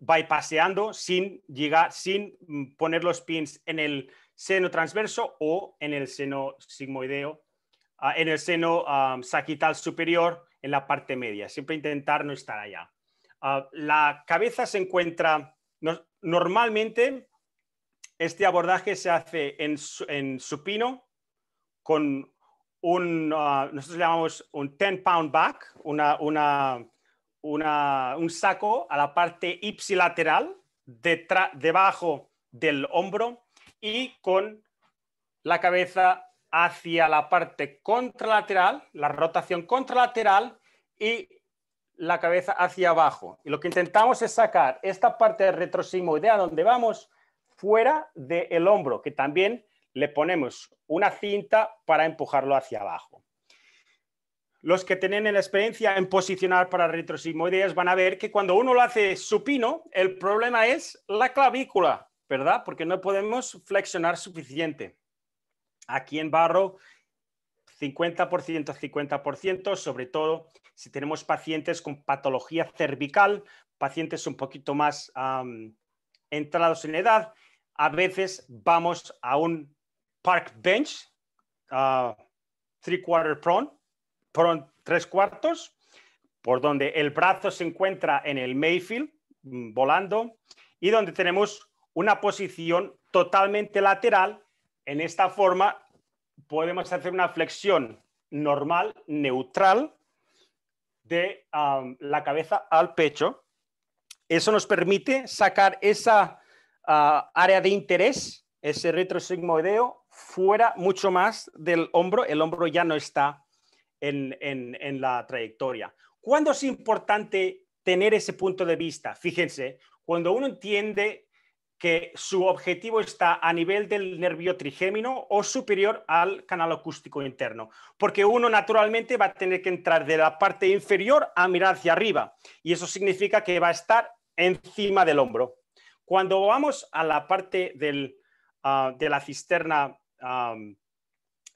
bypaseando sin llegar, sin poner los pins en el seno transverso o en el seno sigmoideo, en el seno saquital sagital superior, en la parte media. Siempre intentar no estar allá. la cabeza se encuentra normalmente. Este abordaje se hace en, en supino con un, ah, nosotros llamamos un 10 pound back, una, una, una, un saco a la parte ipsilateral debajo del hombro y con la cabeza hacia la parte contralateral, la rotación contralateral y la cabeza hacia abajo. Y lo que intentamos es sacar esta parte retrosimoidea donde vamos fuera del hombro, que también le ponemos una cinta para empujarlo hacia abajo. Los que tienen la experiencia en posicionar para retrosimoideas van a ver que cuando uno lo hace supino, el problema es la clavícula, ¿verdad? Porque no podemos flexionar suficiente. Aquí en barro, 50%, 50%, sobre todo si tenemos pacientes con patología cervical, pacientes un poquito más entrados en edad, a veces vamos a un park bench, uh, three quarter prone, tres cuartos, por donde el brazo se encuentra en el Mayfield, mm, volando, y donde tenemos una posición totalmente lateral. En esta forma podemos hacer una flexión normal, neutral, de um, la cabeza al pecho. Eso nos permite sacar esa uh, área de interés, ese retrosigmoideo, fuera mucho más del hombro, el hombro ya no está en, la trayectoria. ¿Cuándo es importante tener ese punto de vista? Fíjense, cuando uno entiende que su objetivo está a nivel del nervio trigémino o superior al canal acústico interno, porque uno naturalmente va a tener que entrar de la parte inferior a mirar hacia arriba, y eso significa que va a estar encima del hombro. Cuando vamos a la parte ah, de la cisterna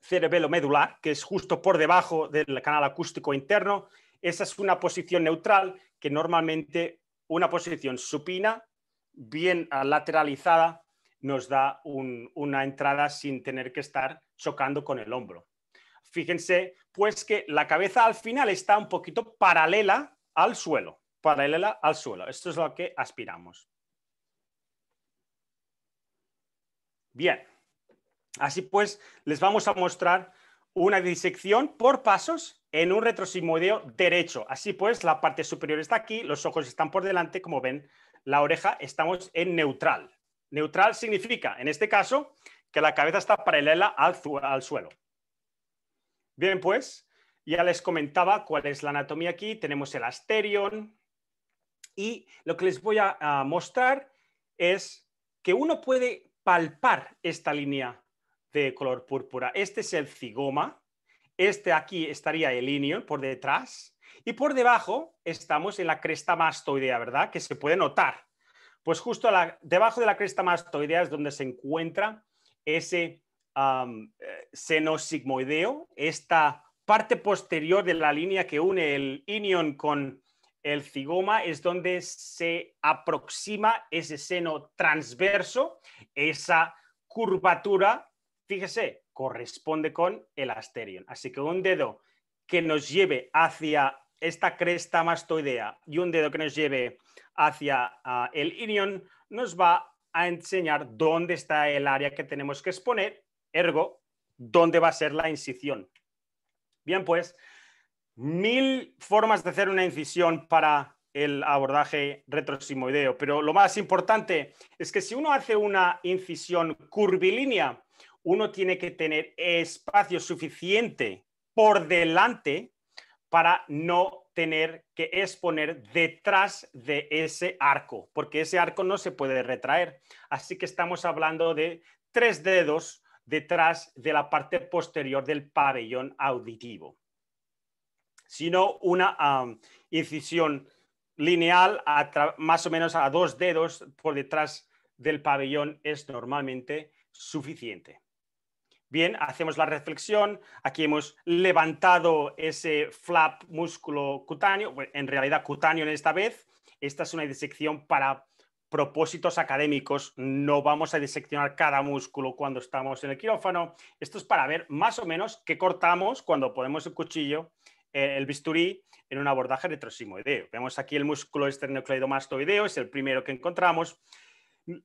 cerebelo medular, que es justo por debajo del canal acústico interno. Esa es una posición neutral que normalmente una posición supina, bien lateralizada, nos da una entrada sin tener que estar chocando con el hombro. Fíjense, pues que la cabeza al final está un poquito paralela al suelo, paralela al suelo. Esto es lo que aspiramos. Bien. Así pues, les vamos a mostrar una disección por pasos en un retrosigmoideo derecho. Así pues, la parte superior está aquí, los ojos están por delante, como ven, la oreja estamos en neutral. Neutral significa, en este caso, que la cabeza está paralela al, suelo. Bien, pues, ya les comentaba cuál es la anatomía aquí. Tenemos el asterion y lo que les voy a mostrar es que uno puede palpar esta línea de color púrpura. Este es el cigoma, este aquí estaría el inion por detrás y por debajo estamos en la cresta mastoidea, ¿verdad? Que se puede notar. Pues justo debajo de la cresta mastoidea es donde se encuentra ese eh, seno sigmoideo, esta parte posterior de la línea que une el inion con el cigoma es donde se aproxima ese seno transverso, esa curvatura fíjese, corresponde con el Asterion. Así que un dedo que nos lleve hacia esta cresta mastoidea y un dedo que nos lleve hacia el irión nos va a enseñar dónde está el área que tenemos que exponer, ergo, dónde va a ser la incisión. Bien, pues, mil formas de hacer una incisión para el abordaje retrosimoideo, pero lo más importante es que si uno hace una incisión curvilínea, uno tiene que tener espacio suficiente por delante para no tener que exponer detrás de ese arco, porque ese arco no se puede retraer. Así que estamos hablando de tres dedos detrás de la parte posterior del pabellón auditivo, sino una incisión lineal más o menos a dos dedos por detrás del pabellón es normalmente suficiente. Bien, hacemos la reflexión. Aquí hemos levantado ese flap músculo cutáneo, en realidad cutáneo en esta vez. Esta es una disección para propósitos académicos. No vamos a diseccionar cada músculo cuando estamos en el quirófano. Esto es para ver más o menos qué cortamos cuando ponemos el cuchillo, eh, el bisturí, en un abordaje retrosimoideo. Vemos aquí el músculo esternocleidomastoideo, es el primero que encontramos.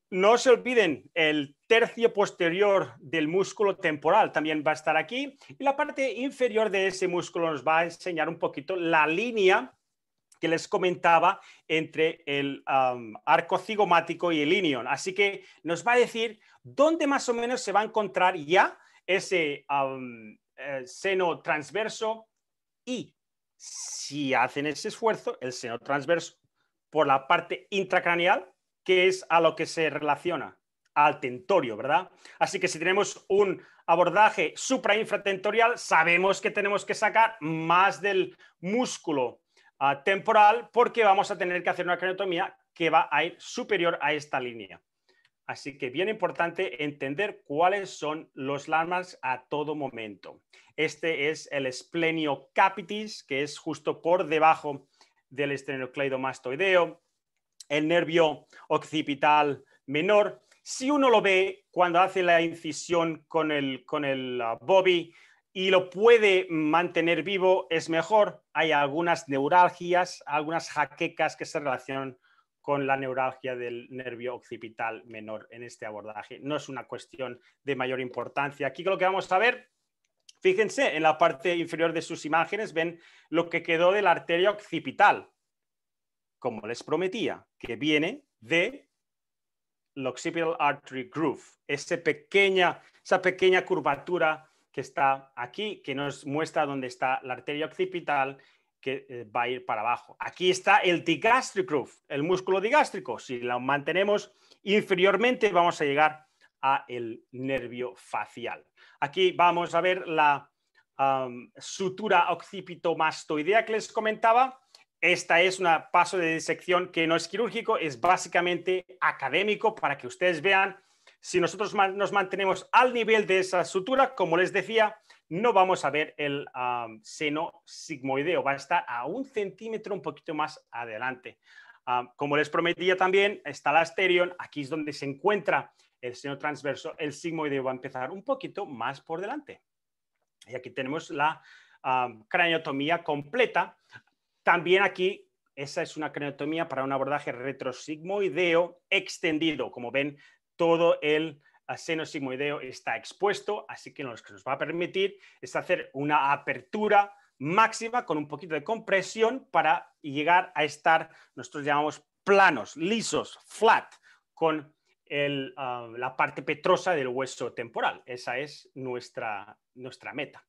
No se olviden, el tercio posterior del músculo temporal también va a estar aquí y la parte inferior de ese músculo nos va a enseñar un poquito la línea que les comentaba entre el arco cigomático y el inion. Así que nos va a decir dónde más o menos se va a encontrar ya ese eh, seno transverso y si hacen ese esfuerzo, el seno transverso por la parte intracraneal que es a lo que se relaciona, al tentorio, ¿verdad? Así que si tenemos un abordaje suprainfratentorial, sabemos que tenemos que sacar más del músculo ah, temporal porque vamos a tener que hacer una craniotomía que va a ir superior a esta línea. Así que bien importante entender cuáles son los landmarks a todo momento. Este es el esplenio capitis, que es justo por debajo del esternocleidomastoideo el nervio occipital menor. Si uno lo ve cuando hace la incisión con el, con ah, bobby y lo puede mantener vivo, es mejor. Hay algunas neuralgias, algunas jaquecas que se relacionan con la neuralgia del nervio occipital menor en este abordaje. No es una cuestión de mayor importancia. Aquí lo que vamos a ver, fíjense, en la parte inferior de sus imágenes ven lo que quedó de la arteria occipital como les prometía, que viene de la occipital artery groove, esa pequeña curvatura que está aquí, que nos muestra dónde está la arteria occipital que eh, va a ir para abajo. Aquí está el digastric groove, el músculo digástrico. Si lo mantenemos inferiormente, vamos a llegar a el nervio facial. Aquí vamos a ver la sutura occipitomastoidea que les comentaba, esta es una paso de disección que no es quirúrgico, es básicamente académico para que ustedes vean si nosotros nos mantenemos al nivel de esa sutura, como les decía, no vamos a ver el seno sigmoideo, va a estar a un centímetro un poquito más adelante. como les prometía también, está la asterion, aquí es donde se encuentra el seno transverso, el sigmoideo va a empezar un poquito más por delante. Y aquí tenemos la craniotomía completa. También aquí, esa es una craneotomía para un abordaje retrosigmoideo extendido. Como ven, todo el seno sigmoideo está expuesto, así que lo que nos va a permitir es hacer una apertura máxima con un poquito de compresión para llegar a estar, nosotros llamamos planos, lisos, flat, con ah, la parte petrosa del hueso temporal. Esa es nuestra meta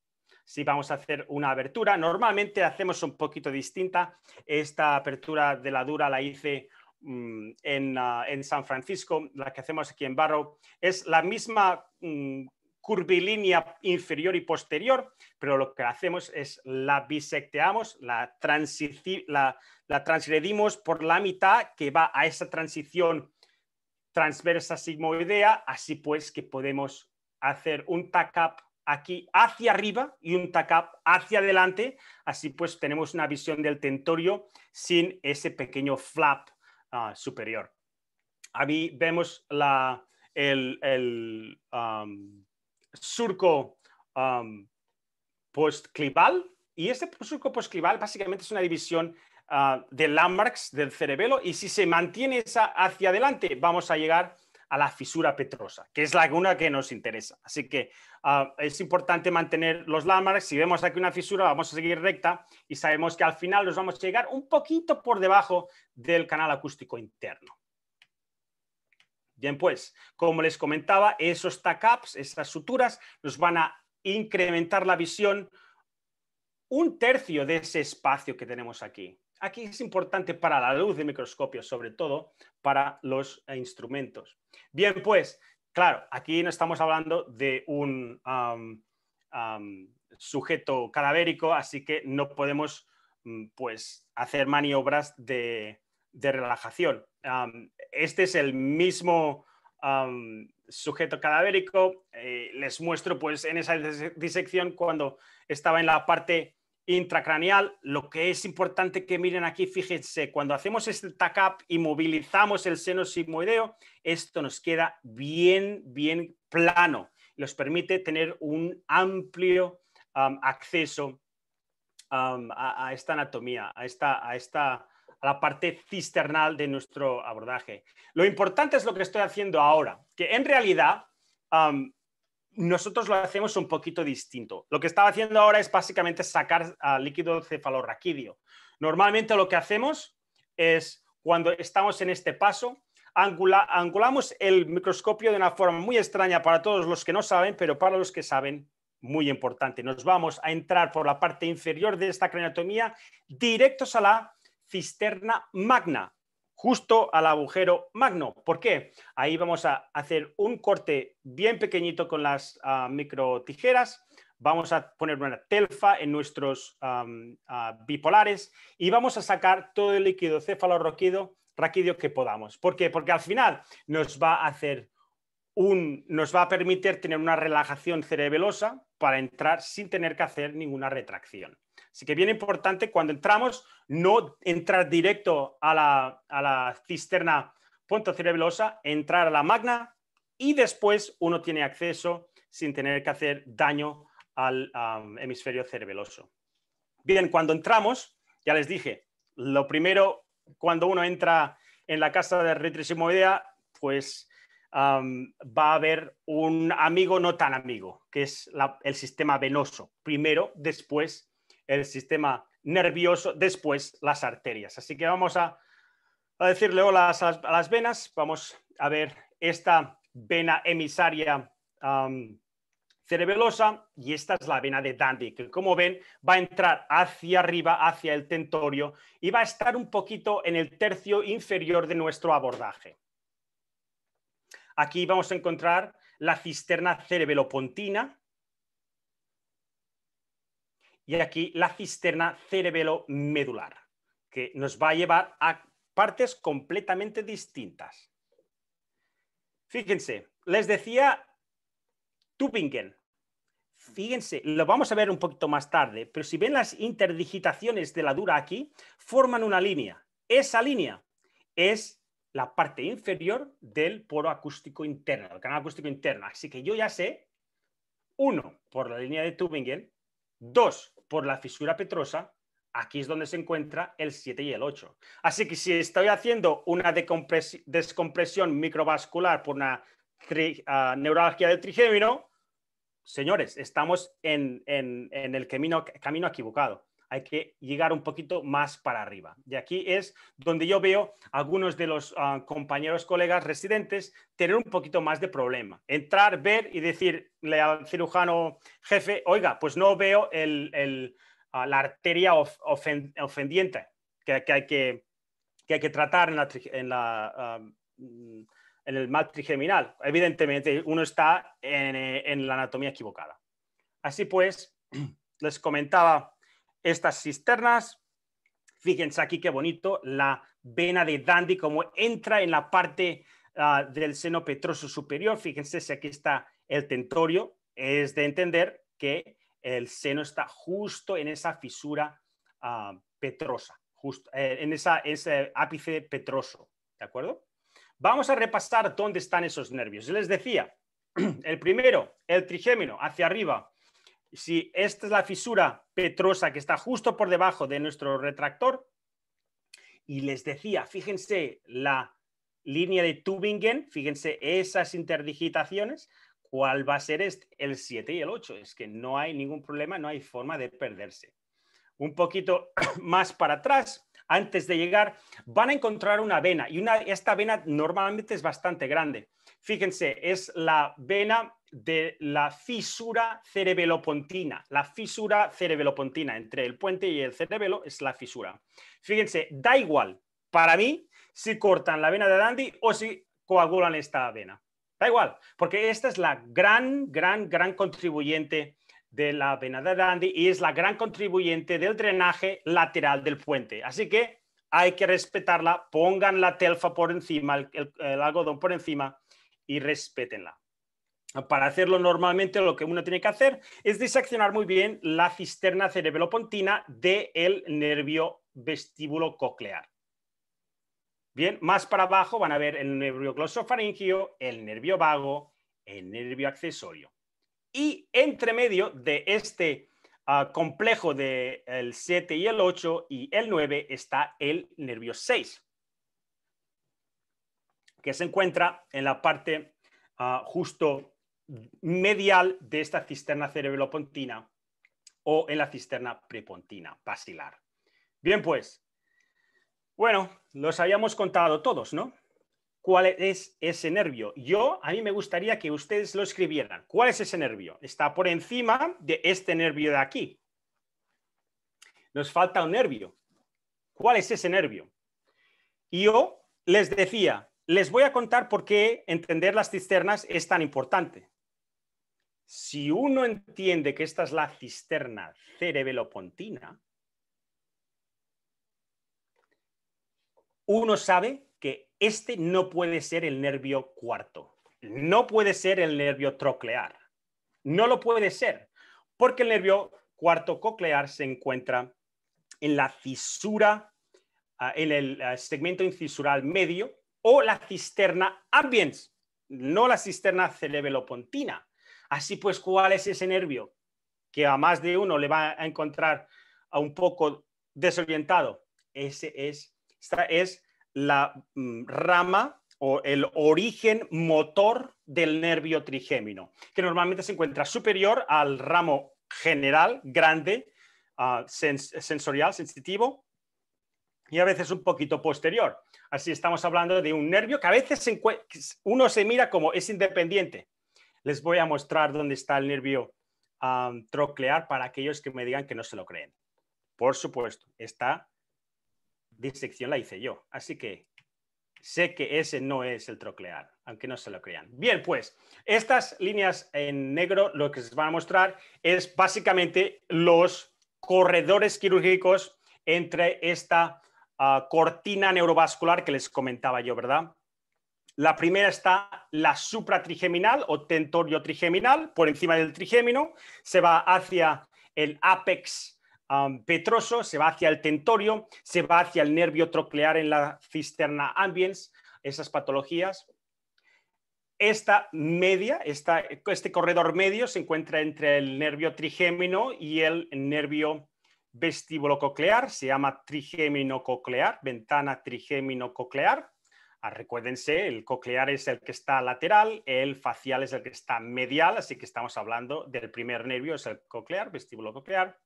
si vamos a hacer una abertura. Normalmente hacemos un poquito distinta. Esta apertura de la dura la hice mm, ah, en, San Francisco, la que hacemos aquí en Barrow. Es la misma mm, curvilínea inferior y posterior, pero lo que hacemos es la bisecteamos, la, la, la transgredimos por la mitad que va a esa transición transversa sigmoidea, así pues que podemos hacer un tack-up aquí hacia arriba y un tacap hacia adelante. Así pues tenemos una visión del tentorio sin ese pequeño flap ah, superior. Ahí vemos el, surco um, postclival y este surco postclival básicamente es una división ah, de landmarks del cerebelo y si se mantiene esa hacia adelante vamos a llegar a la fisura petrosa, que es la que nos interesa. Así que ah, es importante mantener los lámaras. Si vemos aquí una fisura, vamos a seguir recta y sabemos que al final nos vamos a llegar un poquito por debajo del canal acústico interno. Bien, pues, como les comentaba, esos tuck-ups, esas suturas, nos van a incrementar la visión un tercio de ese espacio que tenemos aquí aquí es importante para la luz de microscopio, sobre todo para los eh, instrumentos. Bien, pues, claro, aquí no estamos hablando de un sujeto cadavérico, así que no podemos mm, pues, hacer maniobras de, relajación. este es el mismo sujeto cadavérico. Eh, les muestro pues, en esa disección cuando estaba en la parte intracraneal, lo que es importante que miren aquí, fíjense, cuando hacemos este TACAP y movilizamos el seno sigmoideo, esto nos queda bien, bien plano. Nos permite tener un amplio acceso a, esta anatomía, a esta, a esta a la parte cisternal de nuestro abordaje. Lo importante es lo que estoy haciendo ahora, que en realidad nosotros lo hacemos un poquito distinto. Lo que estaba haciendo ahora es básicamente sacar líquido cefalorraquídeo. Normalmente lo que hacemos es, cuando estamos en este paso, angulamos el microscopio de una forma muy extraña para todos los que no saben, pero para los que saben, muy importante. Nos vamos a entrar por la parte inferior de esta craniotomía directos a la cisterna magna, justo al agujero magno. ¿Por qué? Ahí vamos a hacer un corte bien pequeñito con las ah, micro tijeras. Vamos a poner una telfa en nuestros ah, bipolares y vamos a sacar todo el líquido cefalorraquídeo raquídeo que podamos. ¿Por qué? Porque al final nos va a hacer un, nos va a permitir tener una relajación cerebelosa para entrar sin tener que hacer ninguna retracción. Así que bien importante cuando entramos, no entrar directo a la, cisterna punto cisterna pontocerebelosa, entrar a la magna y después uno tiene acceso sin tener que hacer daño al hemisferio cerebeloso. Bien, cuando entramos, ya les dije, lo primero cuando uno entra en la casa de retrosimoidea, pues va a haber un amigo no tan amigo, que es el sistema venoso. Primero, después el sistema nervioso, después las arterias. Así que vamos a, decirle hola a, las, venas. Vamos a ver esta vena emisaria cerebelosa y esta es la vena de Dandy, que como ven va a entrar hacia arriba, hacia el tentorio y va a estar un poquito en el tercio inferior de nuestro abordaje. Aquí vamos a encontrar la cisterna cerebelopontina, y aquí la cisterna cerebelo-medular, que nos va a llevar a partes completamente distintas. Fíjense, les decía Tübingen. Fíjense, lo vamos a ver un poquito más tarde, pero si ven las interdigitaciones de la dura aquí, forman una línea. Esa línea es la parte inferior del poro acústico interno, el canal acústico interno. Así que yo ya sé, uno, por la línea de Tübingen, dos, por la fisura petrosa, aquí es donde se encuentra el 7 y el 8. Así que si estoy haciendo una descompresión microvascular por una neurología ah, neuralgia del trigémino, señores, estamos en, en el camino, camino equivocado hay que llegar un poquito más para arriba. Y aquí es donde yo veo algunos de los ah, compañeros, colegas residentes tener un poquito más de problema. Entrar, ver y decirle al cirujano jefe, oiga, pues no veo ah, la arteria ofendiente que, hay que, hay que tratar ah, mm, en el mal trigeminal. Evidentemente, uno está en, eh, la anatomía equivocada. Así pues, (clears throat) les comentaba estas cisternas. Fíjense aquí qué bonito la vena de Dandy, como entra en la parte ah, del seno petroso superior. Fíjense si aquí está el tentorio. Es de entender que el seno está justo en esa fisura ah, petrosa, justo, eh, en esa, ese ápice petroso. ¿De acuerdo? Vamos a repasar dónde están esos nervios. Les decía, (clears throat) el primero, el trigémino, hacia arriba. Si esta es la fisura Petrosa, que está justo por debajo de nuestro retractor, y les decía, fíjense la línea de Tübingen, fíjense esas interdigitaciones, ¿cuál va a ser este? el 7 y el 8? Es que no hay ningún problema, no hay forma de perderse. Un poquito (clears throat) más para atrás, antes de llegar, van a encontrar una vena y esta vena normalmente es bastante grande. Fíjense, es la vena de la fisura cerebelopontina. La fisura cerebelopontina entre el puente y el cerebelo es la fisura. Fíjense, da igual para mí si cortan la vena de Dandy o si coagulan esta vena. Da igual, porque esta es la gran, gran, gran contribuyente de la vena de Dandy y es la gran contribuyente del drenaje lateral del puente. Así que hay que respetarla, pongan la telfa por encima, el, algodón por encima y respétenla para hacerlo normalmente lo que uno tiene que hacer es diseccionar muy bien la cisterna cerebelopontina del nervio vestíbulo coclear. Bien, más para abajo van a ver el nervio glosofaringio, el nervio vago, el nervio accesorio. Y entre medio de este ah, complejo del el 7 y el 8 y el 9 está el nervio 6, que se encuentra en la parte ah, justo medial de esta cisterna cerebelopontina o en la cisterna prepontina basilar. Bien, pues, bueno, los habíamos contado todos, ¿no? ¿Cuál es ese nervio? Yo, a mí me gustaría que ustedes lo escribieran. ¿Cuál es ese nervio? Está por encima de este nervio de aquí. Nos falta un nervio. ¿Cuál es ese nervio? Y yo les decía, les voy a contar por qué entender las cisternas es tan importante. Si uno entiende que esta es la cisterna cerebelopontina, uno sabe que este no puede ser el nervio cuarto, no puede ser el nervio troclear, no lo puede ser, porque el nervio cuarto coclear se encuentra en la fisura, ah, en el ah, segmento incisural medio o la cisterna ambiens, no la cisterna cerebelopontina. Así pues, ¿cuál es ese nervio que a más de uno le va a encontrar a un poco desorientado? Ese es, es la mm, rama o el origen motor del nervio trigémino, que normalmente se encuentra superior al ramo general, grande, ah, sensorial, sensitivo, y a veces un poquito posterior. Así estamos hablando de un nervio que a veces uno se mira como es independiente, les voy a mostrar dónde está el nervio troclear para aquellos que me digan que no se lo creen. Por supuesto, esta disección la hice yo, así que sé que ese no es el troclear, aunque no se lo crean. Bien, pues estas líneas en negro lo que se van a mostrar es básicamente los corredores quirúrgicos entre esta ah, cortina neurovascular que les comentaba yo, ¿verdad? La primera está la supratrigeminal o tentorio trigeminal, por encima del trigémino, se va hacia el apex um, petroso, se va hacia el tentorio, se va hacia el nervio troclear en la cisterna ambiens, esas patologías. Esta media, este corredor medio se encuentra entre el nervio trigémino y el nervio vestíbulo coclear, se llama trigémino coclear, ventana trigémino coclear. Ah, recuérdense, el coclear es el que está lateral, el facial es el que está medial, así que estamos hablando del primer nervio, es el coclear, vestíbulo coclear.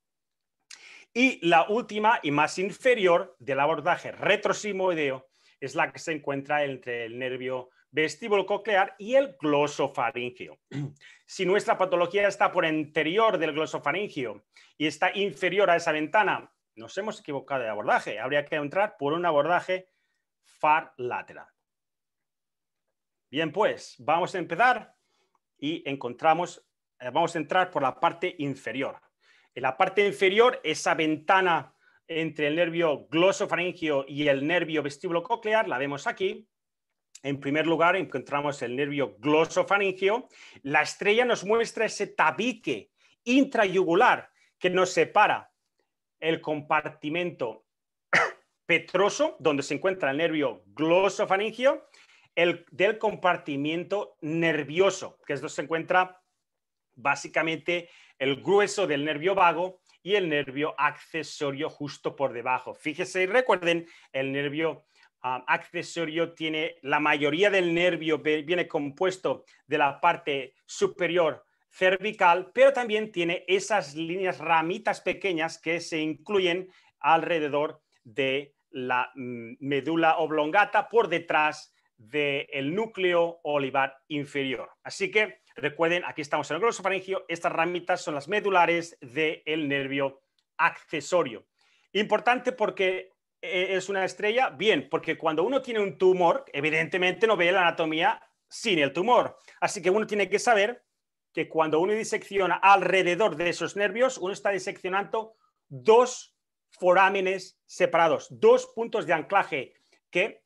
Y la última y más inferior del abordaje retrosimoideo es la que se encuentra entre el nervio vestíbulo coclear y el glosofaringeo. (clears throat) Si nuestra patología está por interior del glosofaringeo y está inferior a esa ventana, nos hemos equivocado de abordaje. Habría que entrar por un abordaje far lateral. Bien, pues vamos a empezar y encontramos, eh, vamos a entrar por la parte inferior. En la parte inferior, esa ventana entre el nervio glosofaringio y el nervio vestíbulo coclear, la vemos aquí. En primer lugar, encontramos el nervio glosofaringio. La estrella nos muestra ese tabique intrayugular que nos separa el compartimento petroso, donde se encuentra el nervio glosofaringio, el, del compartimiento nervioso, que es donde se encuentra básicamente el grueso del nervio vago y el nervio accesorio justo por debajo. Fíjese y recuerden, el nervio ah, accesorio tiene, la mayoría del nervio viene compuesto de la parte superior cervical, pero también tiene esas líneas ramitas pequeñas que se incluyen alrededor de la medula mm, oblongata por detrás del núcleo olivar inferior. Así que recuerden, aquí estamos en el grosso faringio, estas ramitas son las medulares del nervio accesorio. Importante porque eh, es una estrella, bien, porque cuando uno tiene un tumor, evidentemente no ve la anatomía sin el tumor. Así que uno tiene que saber que cuando uno disecciona alrededor de esos nervios, uno está diseccionando dos forámenes separados, dos puntos de anclaje que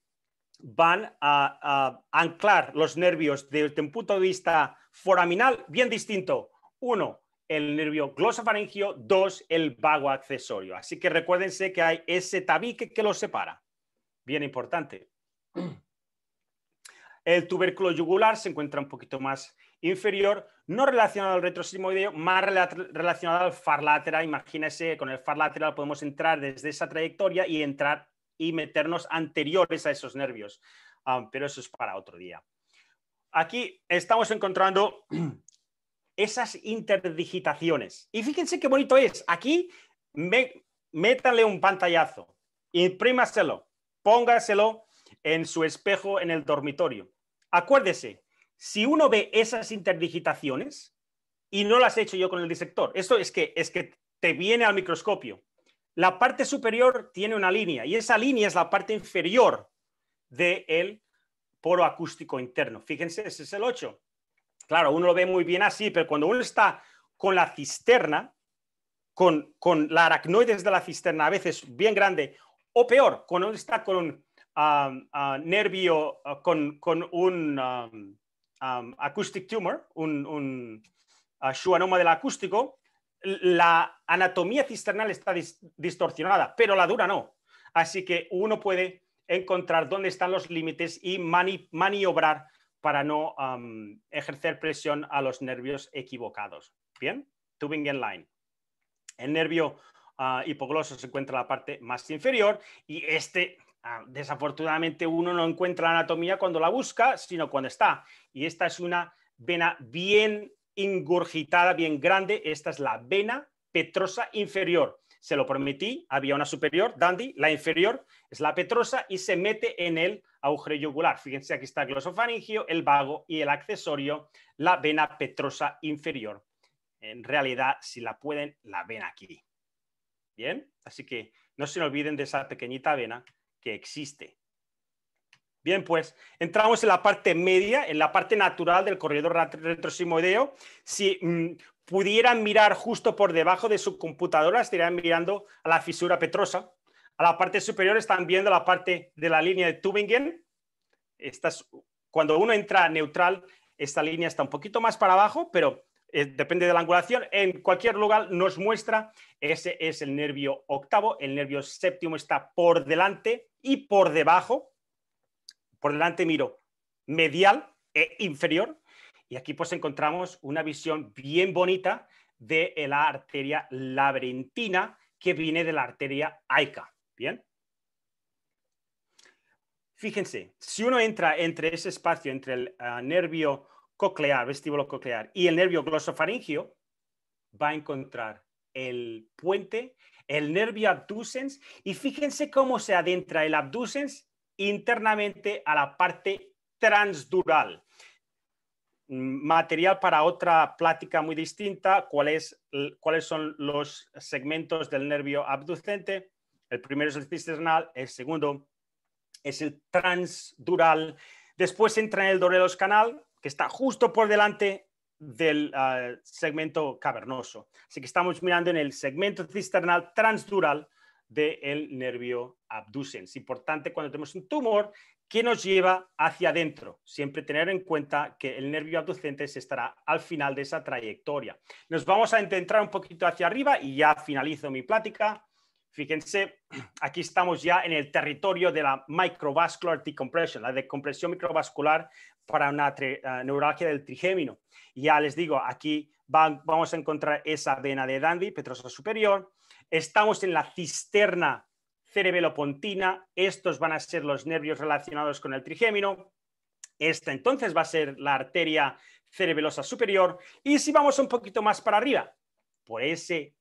van a, anclar los nervios desde un punto de vista foraminal bien distinto. Uno, el nervio glosofaringio, dos, el vago accesorio. Así que recuérdense que hay ese tabique que los separa. Bien importante. El tubérculo yugular se encuentra un poquito más inferior, no relacionado al vídeo, más relacionado al far lateral. Imagínense, con el far lateral podemos entrar desde esa trayectoria y entrar y meternos anteriores a esos nervios. Ah, pero eso es para otro día. Aquí estamos encontrando (clears throat) esas interdigitaciones. Y fíjense qué bonito es. Aquí métanle un pantallazo, imprímaselo, póngaselo en su espejo en el dormitorio. Acuérdese, si uno ve esas interdigitaciones, y no las he hecho yo con el disector, esto es que, es que te viene al microscopio. La parte superior tiene una línea y esa línea es la parte inferior del poro acústico interno. Fíjense, ese es el 8. Claro, uno lo ve muy bien así, pero cuando uno está con la cisterna, con, con la aracnoides de la cisterna, a veces bien grande, o peor, cuando uno está con un ah, ah, nervio, ah, con, un Um, acoustic tumor, un, un uh, del acústico, la anatomía cisternal está distorsionada, pero la dura no. Así que uno puede encontrar dónde están los límites y maniobrar para no um, ejercer presión a los nervios equivocados. Bien, tubing in line. El nervio uh, hipogloso se encuentra en la parte más inferior y este Ah, desafortunadamente uno no encuentra la anatomía cuando la busca, sino cuando está. Y esta es una vena bien ingurgitada, bien grande. Esta es la vena petrosa inferior. Se lo prometí, había una superior, Dandy, la inferior es la petrosa y se mete en el agujero yugular. Fíjense, aquí está el glosofaringio, el vago y el accesorio, la vena petrosa inferior. En realidad, si la pueden, la ven aquí. Bien, así que no se olviden de esa pequeñita vena que existe. Bien, pues entramos en la parte media, en la parte natural del corredor retrosimoideo. Si mm, pudieran mirar justo por debajo de su computadora, estarían mirando a la fisura petrosa. A la parte superior están viendo la parte de la línea de Tübingen. cuando uno entra neutral, esta línea está un poquito más para abajo, pero depende de la angulación, en cualquier lugar nos muestra, ese es el nervio octavo, el nervio séptimo está por delante y por debajo, por delante miro medial e inferior, y aquí pues encontramos una visión bien bonita de la arteria labrentina que viene de la arteria aica, ¿bien? Fíjense, si uno entra entre ese espacio, entre el ah, nervio coclear, vestíbulo coclear, y el nervio glosofaringio va a encontrar el puente, el nervio abducens, y fíjense cómo se adentra el abducens internamente a la parte transdural. Material para otra plática muy distinta, cuál cuáles son los segmentos del nervio abducente. El primero es el cisternal, el segundo es el transdural. Después entra en el dorelos canal, que está justo por delante del eh, segmento cavernoso. Así que estamos mirando en el segmento cisternal transdural del nervio abducens. Importante cuando tenemos un tumor que nos lleva hacia adentro. Siempre tener en cuenta que el nervio abducente estará al final de esa trayectoria. Nos vamos a entrar un poquito hacia arriba y ya finalizo mi plática Fíjense, (clears throat) aquí estamos ya en el territorio de la microvascular decompression, la decompresión microvascular para una eh, neuralgia del trigémino. ya les digo, aquí vamos a encontrar esa vena de Dandy, petrosa superior. Estamos en la cisterna cerebelopontina. Estos van a ser los nervios relacionados con el trigémino. Esta entonces va a ser la arteria cerebelosa superior. Y si vamos un poquito más para arriba, por ese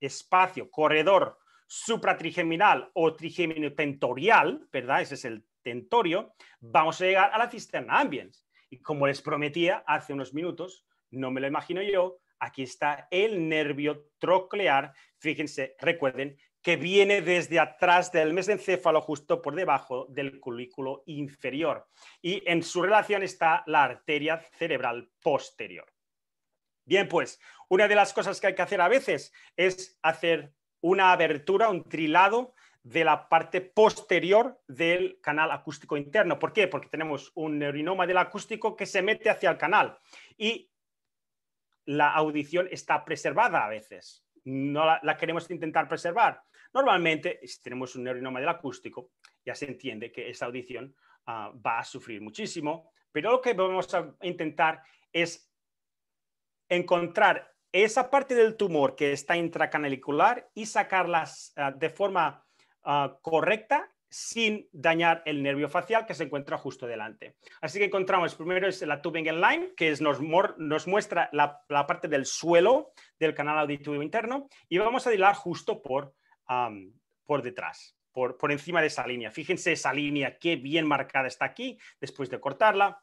espacio, corredor supratrigeminal o trigeminotentorial, ¿verdad? Ese es el tentorio, vamos a llegar a la cisterna ambiens. Y como les prometía hace unos minutos, no me lo imagino yo, aquí está el nervio troclear, fíjense, recuerden, que viene desde atrás del mesencéfalo, justo por debajo del culículo inferior. Y en su relación está la arteria cerebral posterior. Bien, pues una de las cosas que hay que hacer a veces es hacer una abertura, un trilado de la parte posterior del canal acústico interno. ¿Por qué? Porque tenemos un neurinoma del acústico que se mete hacia el canal y la audición está preservada a veces. No la, queremos intentar preservar. Normalmente, si tenemos un neurinoma del acústico, ya se entiende que esa audición ah, va a sufrir muchísimo, pero lo que vamos a intentar es encontrar esa parte del tumor que está intracanalicular y sacarlas ah, de forma ah, correcta sin dañar el nervio facial que se encuentra justo delante. Así que encontramos, primero es la tubing line, que nos, muestra la, parte del suelo del canal auditivo interno, y vamos a hilar justo por, por detrás, por, encima de esa línea. Fíjense esa línea, que bien marcada está aquí, después de cortarla,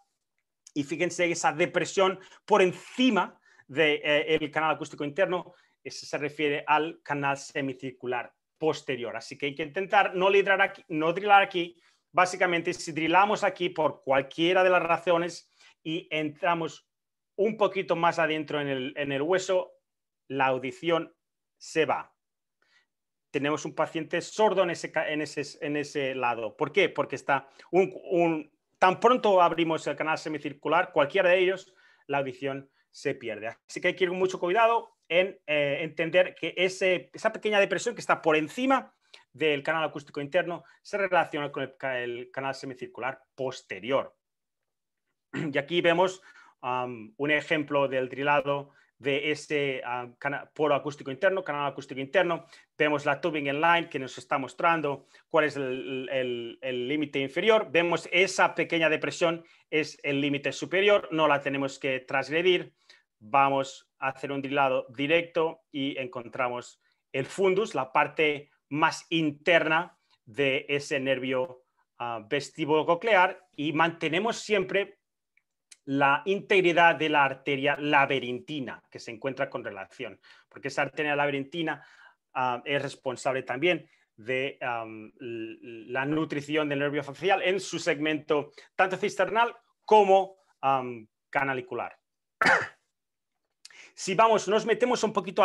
y fíjense esa depresión por encima del eh, canal acústico interno se refiere al canal semicircular posterior. Así que hay que intentar no, lidrar aquí, no drilar aquí. Básicamente, si drilamos aquí por cualquiera de las razones y entramos un poquito más adentro en el, hueso, la audición se va. Tenemos un paciente sordo en ese, lado. ¿Por qué? Porque está tan pronto abrimos el canal semicircular, cualquiera de ellos, la audición se pierde. Así que hay que ir con mucho cuidado en eh, entender que esa pequeña depresión que está por encima del canal acústico interno se relaciona con el, canal semicircular posterior. (clears throat) Y aquí vemos un ejemplo del trilado de ese polo poro acústico interno, canal acústico interno. Vemos la tubing en line que nos está mostrando cuál es el límite inferior. Vemos esa pequeña depresión es el límite superior, no la tenemos que transgredir vamos a hacer un dilado directo y encontramos el fundus, la parte más interna de ese nervio vestibulococlear ah, vestíbulo-coclear y mantenemos siempre la integridad de la arteria laberintina que se encuentra con relación, porque esa arteria laberintina ah, es responsable también de la nutrición del nervio facial en su segmento tanto cisternal como canalicular si vamos, nos metemos un poquito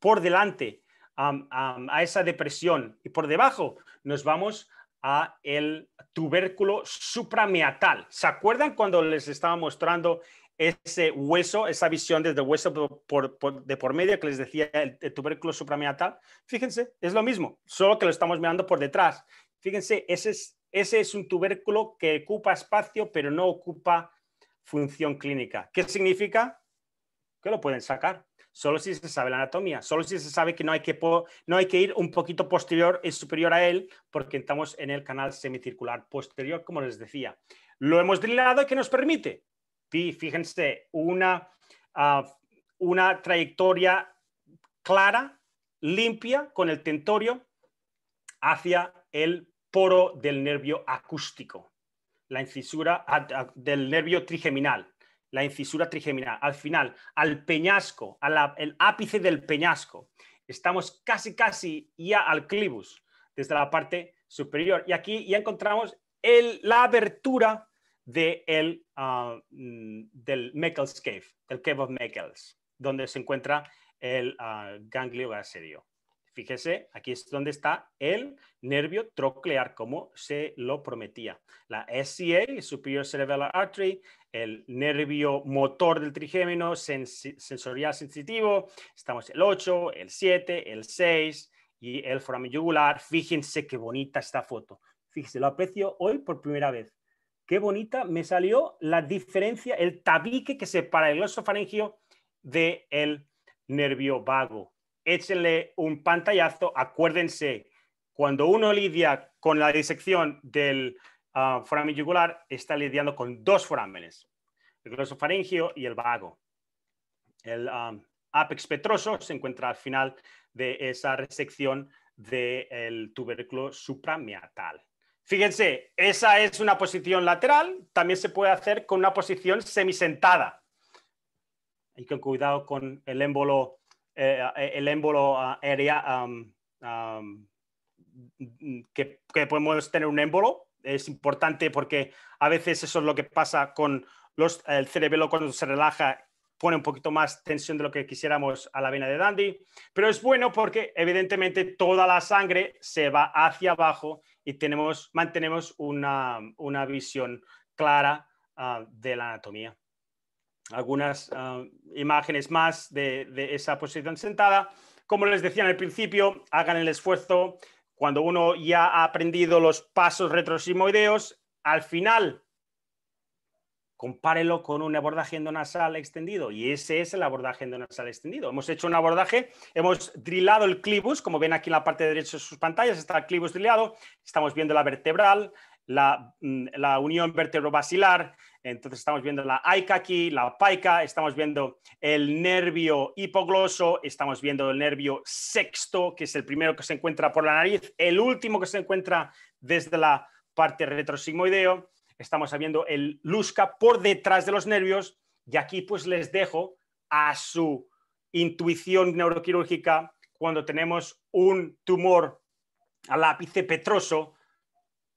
por delante a esa depresión y por debajo, nos vamos a el tubérculo suprameatal. ¿Se acuerdan cuando les estaba mostrando ese hueso, esa visión desde el hueso de por medio que les decía el, tubérculo suprameatal? Fíjense, es lo mismo, solo que lo estamos mirando por detrás. Fíjense, ese es un tubérculo que ocupa espacio, pero no ocupa función clínica. ¿Qué significa? que lo pueden sacar. Solo si se sabe la anatomía, solo si se sabe que no hay que, no hay que ir un poquito posterior es superior a él, porque estamos en el canal semicircular posterior, como les decía. Lo hemos drillado y que nos permite, fíjense, ah, una trayectoria clara, limpia, con el tentorio hacia el poro del nervio acústico, la incisura ah, ah, del nervio trigeminal la incisura trigeminal, al final, al peñasco, al ápice del peñasco. Estamos casi, casi ya al clivus, desde la parte superior. Y aquí ya encontramos el, la abertura de el, ah, mm, del Meckel's Cave, el Cave of Meckels, donde se encuentra el ah, ganglio asedio. Fíjese, aquí es donde está el nervio troclear, como se lo prometía. La SCA, Superior Cerebellar Artery, el nervio motor del trigémino, sensorial sensitivo, estamos el 8, el 7, el 6 y el foramen yugular. Fíjense qué bonita esta foto. Fíjese, lo aprecio hoy por primera vez. Qué bonita me salió la diferencia, el tabique que separa el glosofaringio del nervio vago échenle un pantallazo, acuérdense, cuando uno lidia con la disección del ah, foramen jugular, está lidiando con dos forámenes, el grosofaringio y el vago. El ápex apex petroso se encuentra al final de esa resección del tubérculo supramiatal. Fíjense, esa es una posición lateral, también se puede hacer con una posición semisentada. Hay que cuidado con el émbolo eh, eh, el émbolo ah, aérea que, podemos tener un émbolo. Es importante porque a veces eso es lo que pasa con el cerebelo cuando se relaja, pone un poquito más tensión de lo que quisiéramos a la vena de Dandy, pero es bueno porque evidentemente toda la sangre se va hacia abajo y tenemos, mantenemos una, visión clara ah, de la anatomía algunas ah, imágenes más de, esa posición sentada. Como les decía en el principio, hagan el esfuerzo. Cuando uno ya ha aprendido los pasos retrosimoideos, al final compárelo con un abordaje endonasal extendido. Y ese es el abordaje endonasal extendido. Hemos hecho un abordaje, hemos drillado el clivus, como ven aquí en la parte derecha de sus pantallas, está el clivus drillado, estamos viendo la vertebral, la, mm, la unión vertebrovascular, entonces estamos viendo la aica aquí, la paica, estamos viendo el nervio hipogloso, estamos viendo el nervio sexto, que es el primero que se encuentra por la nariz, el último que se encuentra desde la parte retrosigmoideo, estamos viendo el lusca por detrás de los nervios y aquí pues les dejo a su intuición neuroquirúrgica cuando tenemos un tumor al ápice petroso,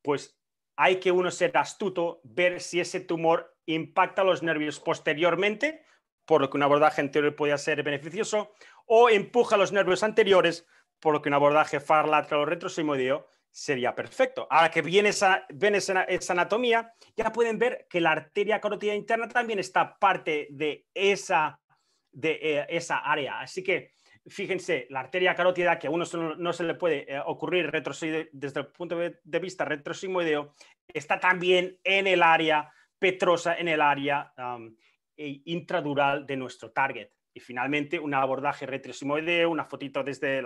pues hay que uno ser astuto, ver si ese tumor impacta los nervios posteriormente, por lo que un abordaje anterior podría ser beneficioso, o empuja los nervios anteriores, por lo que un abordaje far lateral o retrosimoideo sería perfecto. Ahora que viene esa, ven esa, anatomía, ya pueden ver que la arteria carótida interna también está parte de esa, de, eh, esa área. Así que fíjense, la arteria carótida, que a uno no se le puede eh, ocurrir desde el punto de vista retrosimoideo, está también en el área petrosa, en el área e intradural de nuestro target. Y finalmente, un abordaje retrosimoideo, una fotito desde el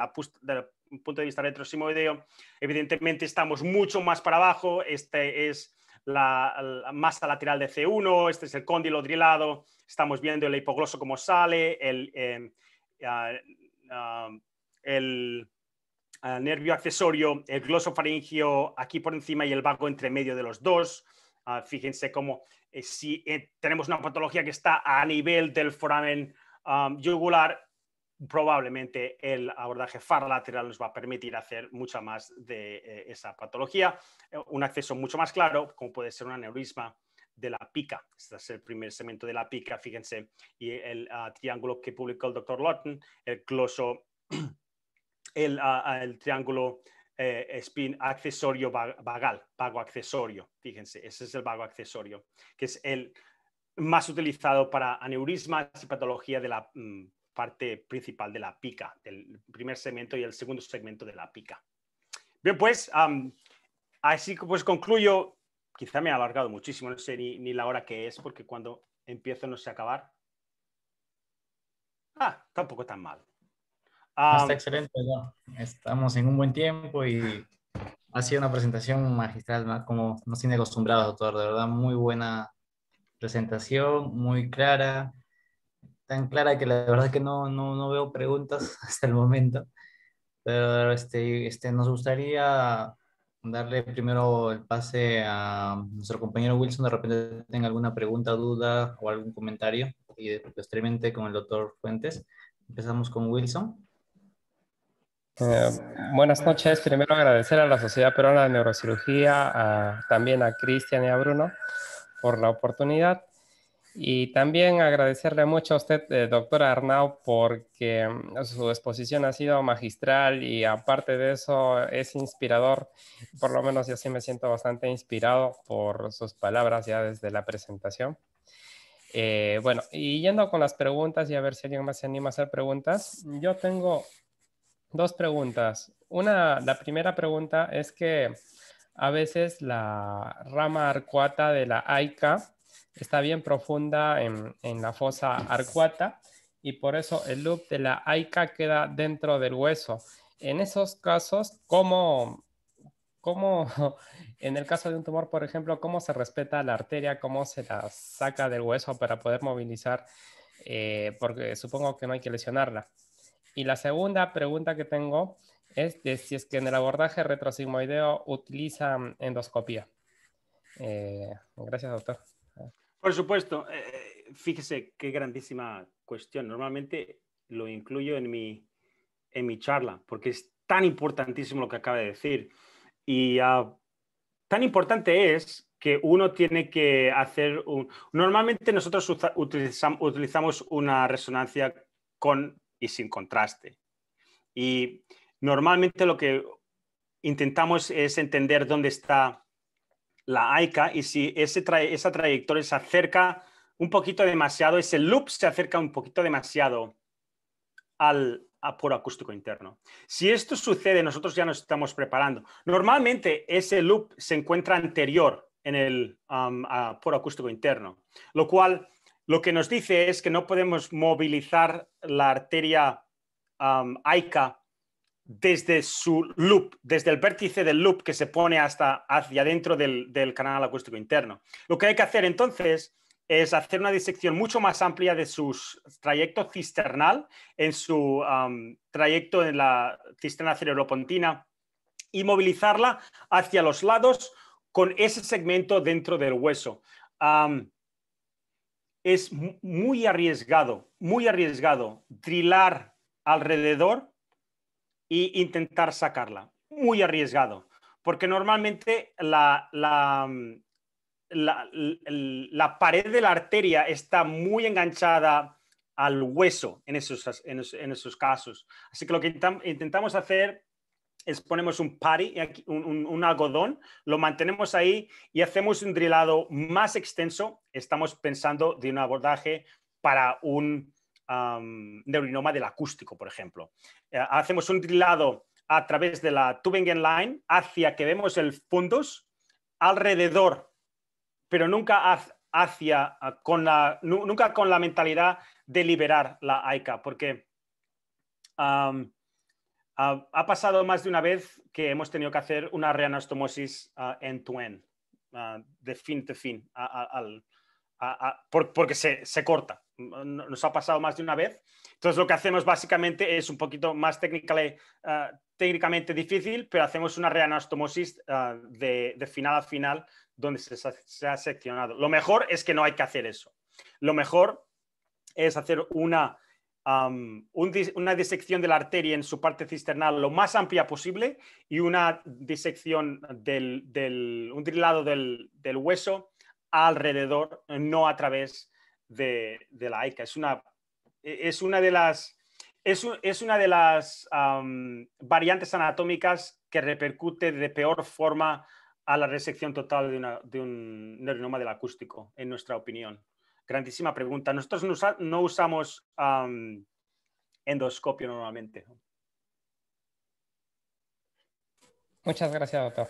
punto de vista retrosimoideo. Evidentemente, estamos mucho más para abajo. Este es la, masa lateral de C1, este es el cóndilo drilado. Estamos viendo el hipogloso como sale, el. Em, ah, el ah, nervio accesorio, el glosofaringio aquí por encima y el vago entre medio de los dos. Ah, fíjense cómo eh, si eh, tenemos una patología que está a nivel del foramen jugular probablemente el abordaje lateral nos va a permitir hacer mucha más de eh, esa patología, un acceso mucho más claro, como puede ser un aneurisma de la pica. Este es el primer segmento de la pica, fíjense, y el ah, triángulo que publicó el doctor Lawton, el closo, (clears throat) ah, ah, el, triángulo eh, spin accesorio vagal, vago accesorio, fíjense, ese es el vago accesorio, que es el más utilizado para aneurismas y patología de la mm, parte principal de la pica, del primer segmento y el segundo segmento de la pica. Bien, pues así pues concluyo quizá me ha alargado muchísimo, no sé ni, ni, la hora que es, porque cuando empiezo no sé acabar. Ah, tampoco tan mal. Ah, está excelente, estamos en un buen tiempo y ha sido una presentación magistral, ¿no? como nos tiene acostumbrados, doctor, de verdad, muy buena presentación, muy clara, tan clara que la verdad es que no, no, no veo preguntas (laughs) hasta el momento, pero este, este, nos gustaría darle primero el pase a nuestro compañero Wilson, de repente tenga alguna pregunta, duda o algún comentario, y posteriormente con el doctor Fuentes. Empezamos con Wilson. Eh, buenas noches. Primero agradecer a la Sociedad Peruana de Neurocirugía, también a Cristian y a Bruno por la oportunidad. Y también agradecerle mucho a usted, eh, doctor doctora porque mm, su exposición ha sido magistral y aparte de eso es inspirador. Por lo menos yo sí me siento bastante inspirado por sus palabras ya desde la presentación. Eh, bueno, y yendo con las preguntas y a ver si alguien más se anima a hacer preguntas, yo tengo dos preguntas. Una, la primera pregunta es que a veces la rama arcuata de la AICA está bien profunda en, la fosa arcuata y por eso el loop de la aica queda dentro del hueso. En esos casos, ¿cómo, (laughs) en el caso de un tumor, por ejemplo, cómo se respeta la arteria, cómo se la saca del hueso para poder movilizar? Eh, porque supongo que no hay que lesionarla. Y la segunda pregunta que tengo es si es que en el abordaje retrosigmoideo utilizan endoscopía. Eh, gracias, doctor. Por supuesto, eh, eh, fíjese qué grandísima cuestión. Normalmente lo incluyo en mi, en mi charla, porque es tan importantísimo lo que acaba de decir. Y ah, tan importante es que uno tiene que hacer un... Normalmente nosotros utilizamos una resonancia con y sin contraste. Y normalmente lo que intentamos es entender dónde está la AICA y si esa trayectoria se acerca un poquito demasiado, ese loop se acerca un poquito demasiado al por acústico interno. Si esto sucede, nosotros ya nos estamos preparando. Normalmente ese loop se encuentra anterior en el um, por acústico interno, lo cual lo que nos dice es que no podemos movilizar la arteria ICA. Um, AICA desde su loop, desde el vértice del loop que se pone hasta hacia dentro del, canal acústico interno. Lo que hay que hacer entonces es hacer una disección mucho más amplia de su trayecto cisternal en su trayecto en la cisterna cerebropontina y movilizarla hacia los lados con ese segmento dentro del hueso. es muy arriesgado, muy arriesgado drilar alrededor y intentar sacarla. Muy arriesgado, porque normalmente la, mm, la, pared de la arteria está muy enganchada al hueso en esos, en, esos, casos. Así que lo que intentamos hacer es ponemos un pari, un, un, algodón, lo mantenemos ahí y hacemos un drilado más extenso. Estamos pensando de un abordaje para un um, neurinoma del acústico, por ejemplo. Eh, hacemos un trilado a través de la Tübingen Line hacia que vemos el fundus alrededor, pero nunca hacia, ah, con la, nunca con la mentalidad de liberar la AICA, porque ha, pasado más de una vez que hemos tenido que hacer una reanastomosis end-to-end, ah, ah, de fin a fin, al, porque se, corta. Nos ha pasado más de una vez. Entonces lo que hacemos básicamente es un poquito más eh, técnicamente difícil, pero hacemos una reanastomosis eh, de, final a final donde se, ha seccionado. Lo mejor es que no hay que hacer eso. Lo mejor es hacer una, una disección de la arteria en su parte cisternal lo más amplia posible y una disección del, del un trilado del, del hueso alrededor, no a través de, la ICA. Es una, e, es una de las, es, una de las variantes anatómicas que repercute de peor forma a la resección total de, un neuronoma del acústico, en nuestra opinión. Grandísima pregunta. Nosotros no, usamos endoscopio normalmente. Muchas gracias, doctor.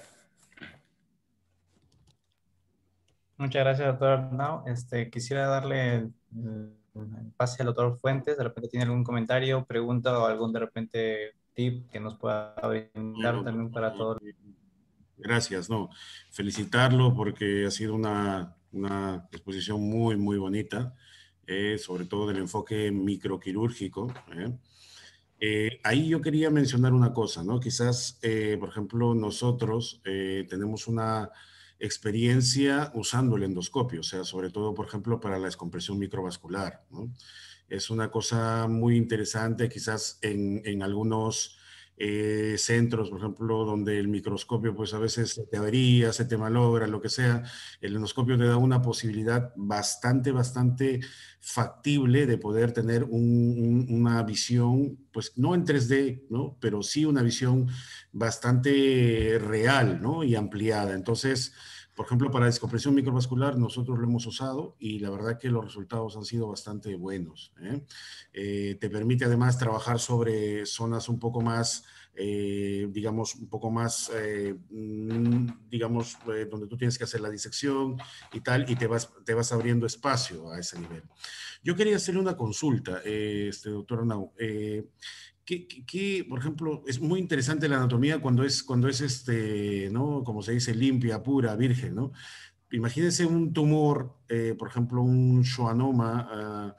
Muchas gracias, doctor Arnau. Este, quisiera darle el pase al doctor Fuentes. De repente tiene algún comentario, pregunta o algún de repente tip que nos pueda brindar también para todos. Gracias, no. Felicitarlo porque ha sido una, exposición muy, muy bonita, eh, sobre todo del enfoque microquirúrgico. ¿eh? Eh, ahí yo quería mencionar una cosa, ¿no? Quizás, por ejemplo, nosotros tenemos una experiencia usando el endoscopio, o sea, sobre todo, por ejemplo, para la descompresión microvascular. Es una cosa muy interesante, quizás en, en algunos eh, centros, por ejemplo, donde el microscopio pues a veces se te avería, se te malogra, lo que sea, el endoscopio te da una posibilidad bastante, bastante factible de poder tener una visión, pues no en 3D, ¿no? Pero sí una visión bastante real, ¿no? Y ampliada. Entonces, por ejemplo, para descompresión microvascular nosotros lo hemos usado y la verdad que los resultados han sido bastante buenos. ¿eh? Eh, te permite además trabajar sobre zonas un poco más, eh, digamos, un poco más, mm, digamos, donde tú tienes que hacer la disección y tal, y te vas, te vas abriendo espacio a ese nivel. Yo quería hacerle una consulta, este, doctor Arnau que, por ejemplo, es muy interesante la anatomía cuando es, cuando es este, Como se dice, limpia, pura, virgen, Imagínense un tumor, eh, por ejemplo, un schwannoma ah,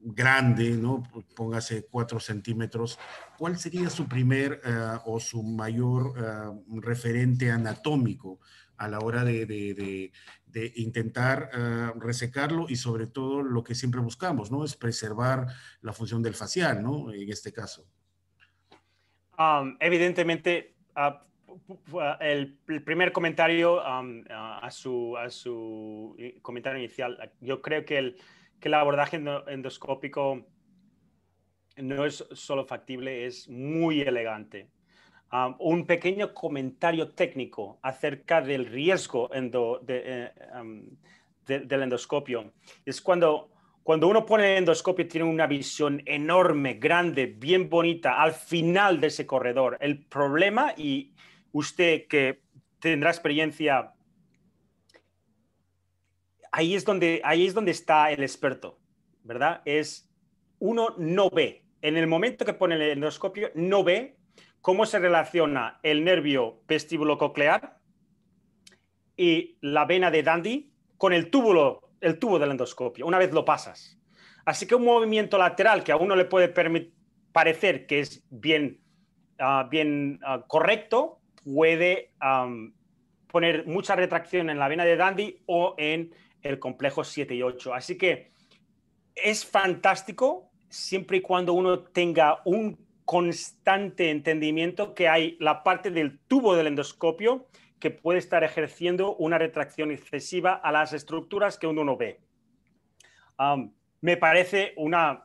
grande, ¿no? Póngase 4 centímetros. ¿Cuál sería su primer ah, o su mayor ah, referente anatómico? a la hora de, intentar ah, resecarlo y sobre todo lo que siempre buscamos, ¿no? Es preservar la función del facial, ¿no? En este caso. Um, evidentemente, ah, ah, el, primer comentario um, a, su, eh, comentario inicial, yo creo que el abordaje endoscópico no es solo factible, es muy elegante. Ah, un pequeño comentario técnico acerca del riesgo eh, del endoscopio. Es cuando, cuando uno pone el endoscopio, tiene una visión enorme, grande, bien bonita, al final de ese corredor. El problema, y usted que tendrá experiencia, ahí es donde, ahí es donde está el experto, ¿verdad? Es uno no ve. En el momento que pone el endoscopio, no ve cómo se relaciona el nervio coclear y la vena de Dandy con el túbulo, el tubo del endoscopio, una vez lo pasas. Así que un movimiento lateral que a uno le puede parecer que es bien, ah, bien ah, correcto, puede poner mucha retracción en la vena de Dandy o en el complejo 7 y 8. Así que es fantástico siempre y cuando uno tenga un constante entendimiento que hay la parte del tubo del endoscopio que puede estar ejerciendo una retracción excesiva a las estructuras que uno no ve. me parece una...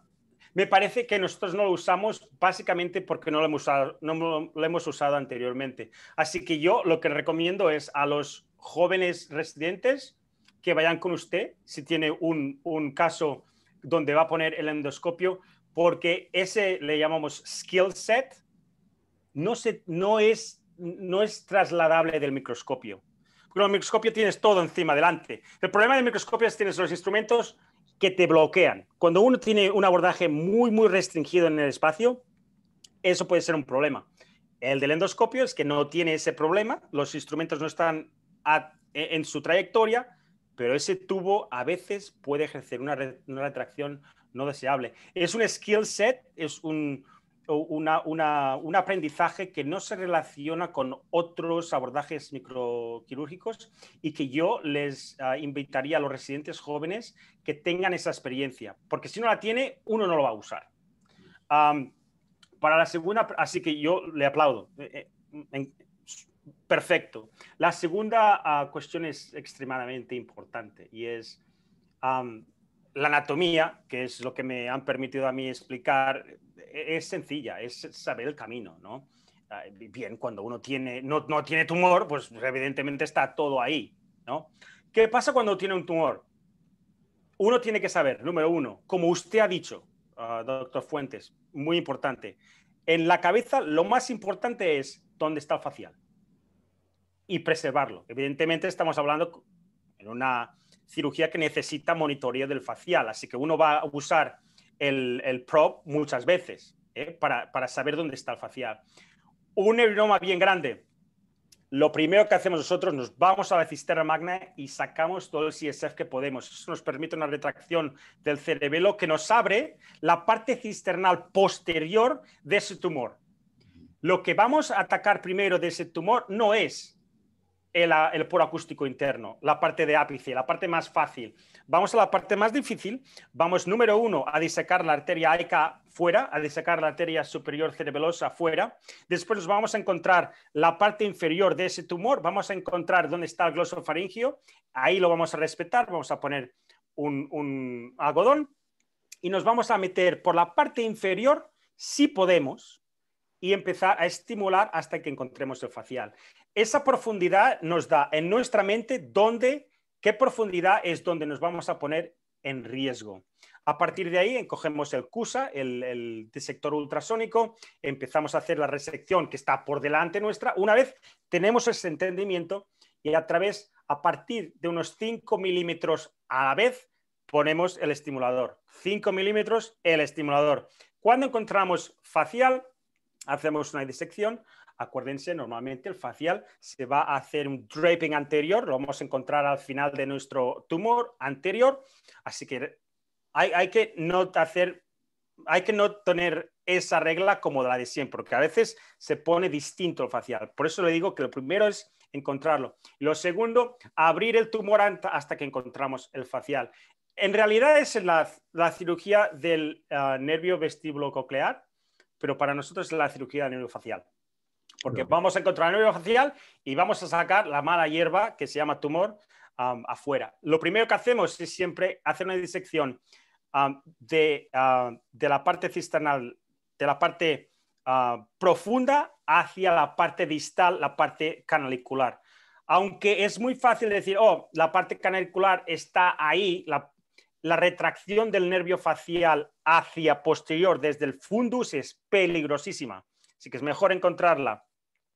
Me parece que nosotros no lo usamos básicamente porque no lo, hemos usado, lo hemos usado anteriormente. Así que yo lo que recomiendo es a los jóvenes residentes que vayan con usted si tiene un caso donde va a poner el endoscopio, porque ese le llamamos skill set, no, se, no, es, no es trasladable del microscopio. Con el microscopio tienes todo encima, delante. El problema del microscopio es que tienes los instrumentos que te bloquean. Cuando uno tiene un abordaje muy, muy restringido en el espacio, eso puede ser un problema. El del endoscopio es que no tiene ese problema, los instrumentos no están e, en su trayectoria, pero ese tubo a veces puede ejercer una, una retracción no deseable. Es un skill set, es un, un aprendizaje que no se relaciona con otros abordajes microquirúrgicos y que yo les ah, invitaría a los residentes jóvenes que tengan esa experiencia, porque si no la tiene, uno no lo va a usar. para la segunda, así que yo le aplaudo. Eh, eh, perfecto. La segunda ah, cuestión es extremadamente importante y es la anatomía, que es lo que me han permitido a mí explicar, e-, es sencilla, es saber el camino, ¿no? Ah, bien, cuando uno tiene, no, no tiene tumor, pues, pues evidentemente está todo ahí, ¿no? ¿Qué pasa cuando tiene un tumor? Uno tiene que saber, número uno, como usted ha dicho, ah, doctor Fuentes, muy importante, en la cabeza lo más importante es dónde está el facial y preservarlo. Evidentemente estamos hablando en una cirugía que necesita monitoría del facial, así que uno va a usar el, el prop muchas veces ¿eh? para, saber dónde está el facial. Un neuroma bien grande, lo primero que hacemos nosotros, nos vamos a la cisterna magna y sacamos todo el CSF que podemos. Eso nos permite una retracción del cerebelo que nos abre la parte cisternal posterior de ese tumor. Lo que vamos a atacar primero de ese tumor no es el, el acústico interno, la parte de ápice, la parte más fácil. Vamos a la parte más difícil. Vamos, número uno, a disecar la arteria aica fuera, a disecar la arteria superior cerebelosa fuera. Después nos vamos a encontrar la parte inferior de ese tumor. Vamos a encontrar dónde está el glosofaringio. Ahí lo vamos a respetar. Vamos a poner un algodón y nos vamos a meter por la parte inferior, si podemos, y empezar a estimular hasta que encontremos el facial esa profundidad nos da en nuestra mente dónde, qué profundidad es donde nos vamos a poner en riesgo. A partir de ahí encogemos el CUSA, el, el disector ultrasónico, empezamos a hacer la resección que está por delante nuestra. Una vez tenemos ese entendimiento y a través, a partir de unos 5 milímetros a la vez, ponemos el estimulador. 5 milímetros, el estimulador. Cuando encontramos facial, hacemos una disección. Acuérdense, normalmente el facial se va a hacer un draping anterior, lo vamos a encontrar al final de nuestro tumor anterior, así que hay, que no hacer, hay que no tener esa regla como la de siempre, porque a veces se pone distinto el facial. Por eso le digo que lo primero es encontrarlo. Lo segundo, abrir el tumor hasta que encontramos el facial. En realidad es la, cirugía del ah, nervio vestíbulo coclear, pero para nosotros es la cirugía del nervio facial porque vamos a encontrar el nervio facial y vamos a sacar la mala hierba que se llama tumor afuera. Lo primero que hacemos es siempre hacer una disección ah, de, la parte cisternal, de la parte ah, profunda hacia la parte distal, la parte canalicular. Aunque es muy fácil decir, oh, la parte canalicular está ahí, la, la retracción del nervio facial hacia posterior desde el fundus es peligrosísima. Así que es mejor encontrarla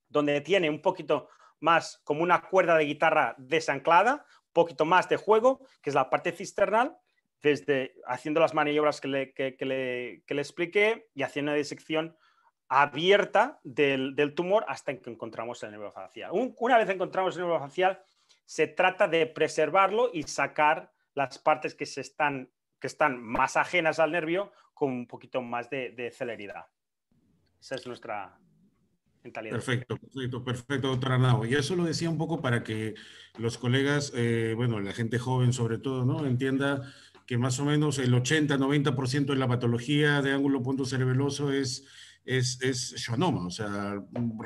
donde tiene un poquito más como una cuerda de guitarra desanclada, un poquito más de juego, que es la parte cisternal, desde haciendo las maniobras que le, expliqué y haciendo una disección abierta del, tumor hasta que encontramos el nervio facial. una vez encontramos el nervio facial, se trata de preservarlo y sacar las partes que, se están, que están más ajenas al nervio con un poquito más de celeridad. Esa es nuestra, Perfecto, perfecto, perfecto, doctor Arnau. Y eso lo decía un poco para que los colegas, eh, bueno, la gente joven sobre todo, ¿no? Entienda que más o menos el 80-90% de la patología de ángulo punto cerebeloso es, es, es o sea,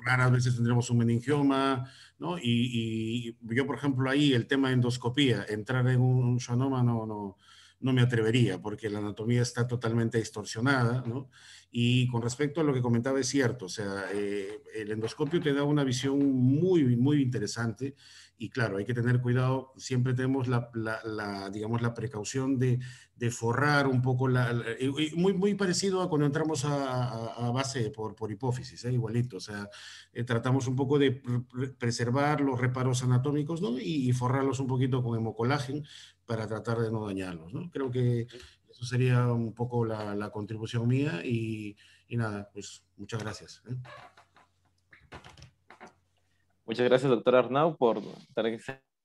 raras veces tendremos un meningioma, ¿no? Y, yo, por ejemplo, ahí el tema de endoscopía, entrar en un, un no, no, no me atrevería, porque la anatomía está totalmente distorsionada, ¿no? Y con respecto a lo que comentaba, es cierto, o sea, eh, el endoscopio te da una visión muy, muy interesante y claro, hay que tener cuidado, siempre tenemos la, digamos, la precaución de, forrar un poco la, muy, muy parecido a cuando entramos a, a, base por, por hipófisis, ¿eh? igualito, o sea, eh, tratamos un poco de preservar los reparos anatómicos ¿no? y, forrarlos un poquito con hemocolágen para tratar de no dañarlos. Creo que eso sería un poco la, contribución mía y, nada, pues muchas gracias. ¿eh? Muchas gracias, doctor Arnau, por esta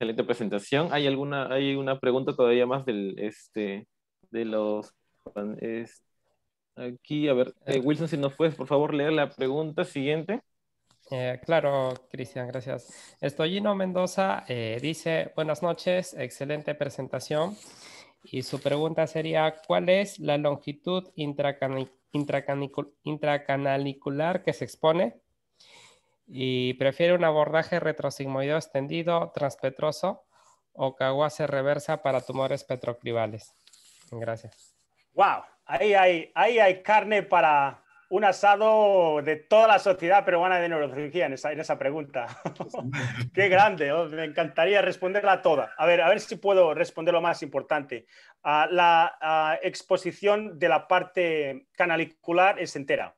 excelente presentación. ¿Hay alguna hay una pregunta todavía más del, este, de los... aquí, a ver, eh, Wilson, si nos puedes, por favor, leer la pregunta siguiente. Eh, claro, Cristian, gracias. Estoyino Mendoza eh, dice, buenas noches, excelente presentación. Y su pregunta sería, ¿cuál es la longitud intracanalicular que se expone? Y prefiere un abordaje retrosigmoideo extendido, transpetroso o caguase reversa para tumores petroclivales. Gracias. Wow, ahí hay carne para, un asado de toda la sociedad peruana de neurología en esa, en esa pregunta. (laughs) Qué grande, oh, me encantaría responderla toda. A ver, a ver si puedo responder lo más importante. Ah, la ah, exposición de la parte canalicular es entera.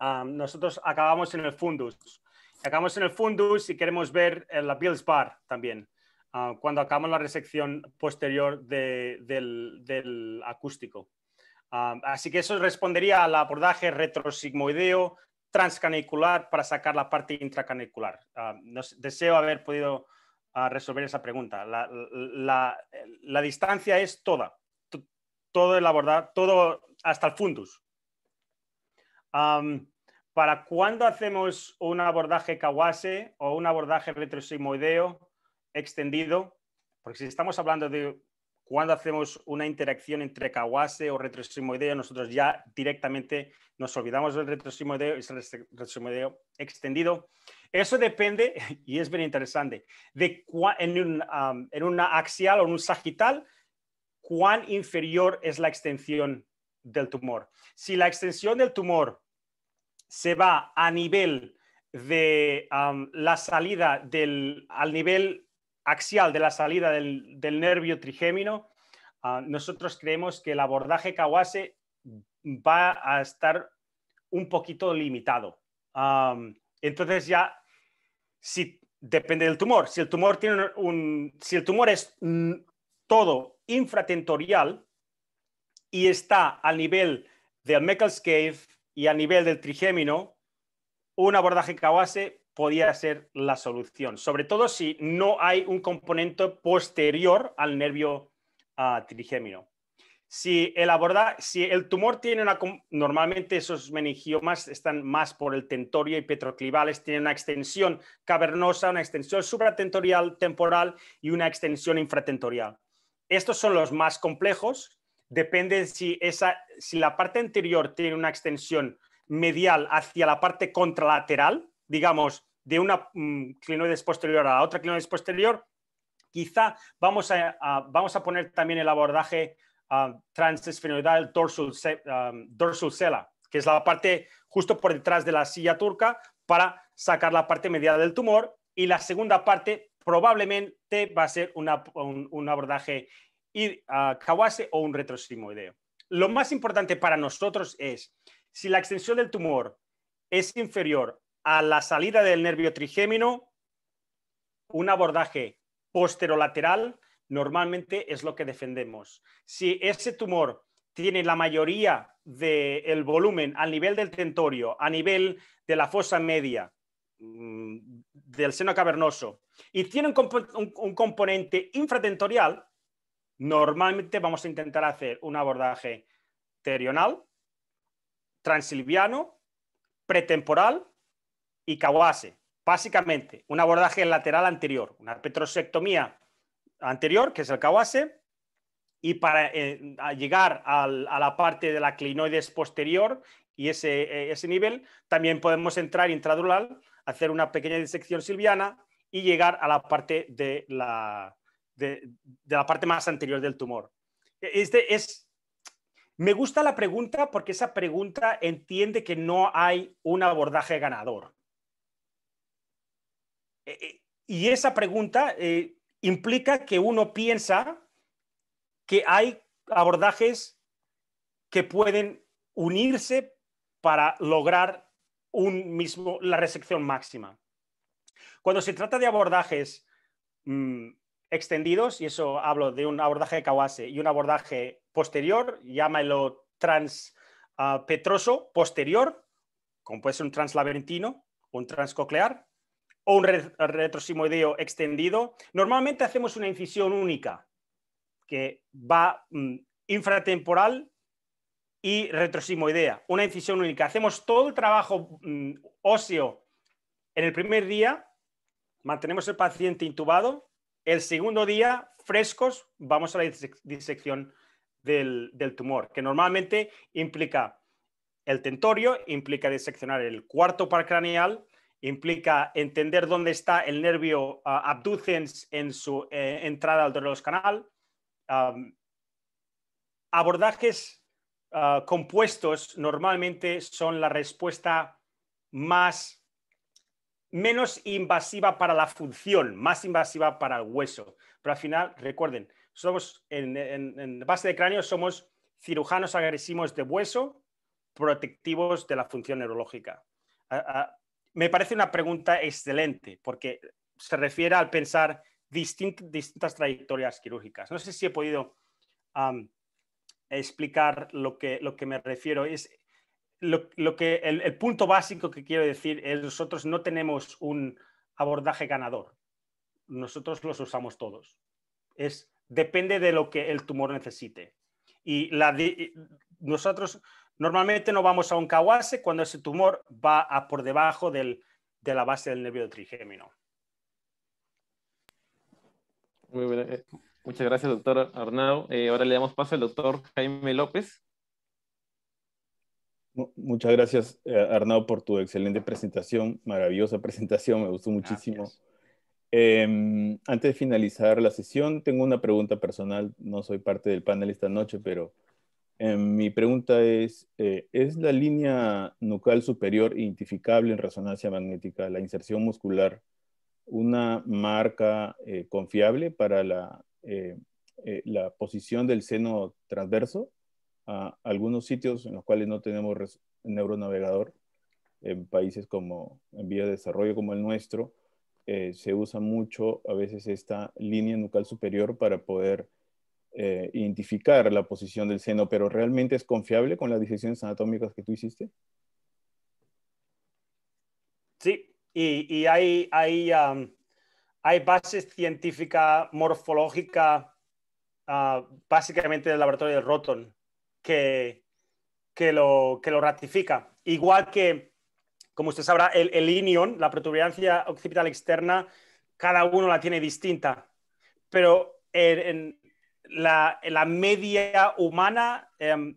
Ah, nosotros acabamos en el fundus. Acabamos en el fundus y queremos ver eh, la Bills Bar también. cuando acabamos la resección posterior del acústico. Ah, así que eso respondería al abordaje retrosigmoideo transcanicular para sacar la parte intracanicular. Ah, deseo haber podido ah, resolver esa pregunta. La, distancia es toda, todo el todo hasta el fundus. ¿Para cuándo hacemos un abordaje Kawase o un abordaje retrosigmoideo extendido? Porque si estamos hablando de cuando hacemos una interacción entre caguase o retrosimoideo, nosotros ya directamente nos olvidamos del retrosimoideo, es el retrosimoideo extendido. Eso depende, y es bien interesante, de en, un, una axial o en un sagital, cuán inferior es la extensión del tumor. Si la extensión del tumor se va a nivel de la salida del, al nivel axial de la salida del, nervio trigémino, ah, nosotros creemos que el abordaje Kawase va a estar un poquito limitado. entonces ya, si depende del tumor, si el tumor, tiene un, si el tumor es mm, todo infratentorial y está al nivel del Meckel's Cave y al nivel del trigémino, un abordaje Kawase podía ser la solución, sobre todo si no hay un componente posterior al nervio ah, trigémino. Si el, si el tumor tiene una... Normalmente esos meningiomas están más por el tentorio y petroclivales, tienen una extensión cavernosa, una extensión supratentorial temporal y una extensión infratentorial. Estos son los más complejos. Depende si, si la parte anterior tiene una extensión medial hacia la parte contralateral, digamos, de una mm, clinoides posterior a otra clinoides posterior, quizá vamos a, poner también el abordaje ah, transesfenoidal ah, dorsal, cella, que es la parte justo por detrás de la silla turca para sacar la parte media del tumor y la segunda parte probablemente va a ser un, abordaje ir ah, o un retrosimoideo. Lo más importante para nosotros es si la extensión del tumor es inferior a la salida del nervio trigémino, un abordaje posterolateral normalmente es lo que defendemos. Si ese tumor tiene la mayoría del volumen al nivel del tentorio, a nivel de la fosa media, mm, del seno cavernoso, y tiene un, un componente infratentorial, normalmente vamos a intentar hacer un abordaje terional, transilviano, pretemporal y Kawase. Básicamente, un abordaje lateral anterior, una petrosectomía anterior, que es el Kawase, y para eh, llegar a la parte de la clinoides posterior y eh, ese, nivel, también podemos entrar intradural, hacer una pequeña disección silviana y llegar a la parte de la, la parte más anterior del tumor. Este es, me gusta la pregunta porque esa pregunta entiende que no hay un abordaje ganador. Eh, eh, y esa pregunta eh, implica que uno piensa que hay abordajes que pueden unirse para lograr un mismo, la resección máxima. Cuando se trata de abordajes mm, extendidos, y eso hablo de un abordaje de Kawase y un abordaje posterior, llámalo transpetroso posterior, como puede ser un translaberentino, un transcoclear, o un retrosimoideo extendido, normalmente hacemos una incisión única que va mm, infratemporal y retrosimoidea, una incisión única. Hacemos todo el trabajo mm, óseo en el primer día, mantenemos el paciente intubado, el segundo día, frescos, vamos a la disección del, del tumor, que normalmente implica el tentorio, implica diseccionar el cuarto par craneal implica entender dónde está el nervio ah, abducens en su eh, entrada al doloros canal. abordajes ah, compuestos normalmente son la respuesta más menos invasiva para la función, más invasiva para el hueso. Pero al final, recuerden, somos en, base de cráneo somos cirujanos agresivos de hueso protectivos de la función neurológica. Ah, me parece una pregunta excelente porque se refiere al pensar distintas trayectorias quirúrgicas. No sé si he podido explicar lo que, me refiero. Es lo, que el, punto básico que quiero decir es nosotros no tenemos un abordaje ganador. Nosotros los usamos todos. Es, depende de lo que el tumor necesite. Y la, nosotros Normalmente no vamos a un kawase cuando ese tumor va por debajo de la base del nervio trigémino. Eh, muchas gracias, doctor Arnau. Eh, ahora le damos paso al doctor Jaime López. Muchas gracias, eh, Arnaud, por tu excelente presentación, maravillosa (laughs) presentación, me gustó muchísimo. Em, antes de finalizar la sesión, tengo una pregunta personal. No soy parte del panel esta noche, pero eh, mi pregunta es, eh, ¿es la línea nucal superior identificable en resonancia magnética, la inserción muscular, una marca eh, confiable para la, la, posición del seno transverso? A algunos sitios en los cuales no tenemos neuronavegador, en países como en vía de desarrollo como el nuestro, se usa mucho a veces esta línea nucal superior para poder eh, identificar la posición del seno, pero ¿realmente es confiable con las disecciones anatómicas que tú hiciste? Sí, y, hay, hay, um, hay científica, morfológica, ah, básicamente del laboratorio de Roton, que, que, lo, que lo ratifica. Igual que, como usted sabrá, el, el inion, la protuberancia occipital externa, cada uno la tiene distinta. Pero en, la, media humana, em,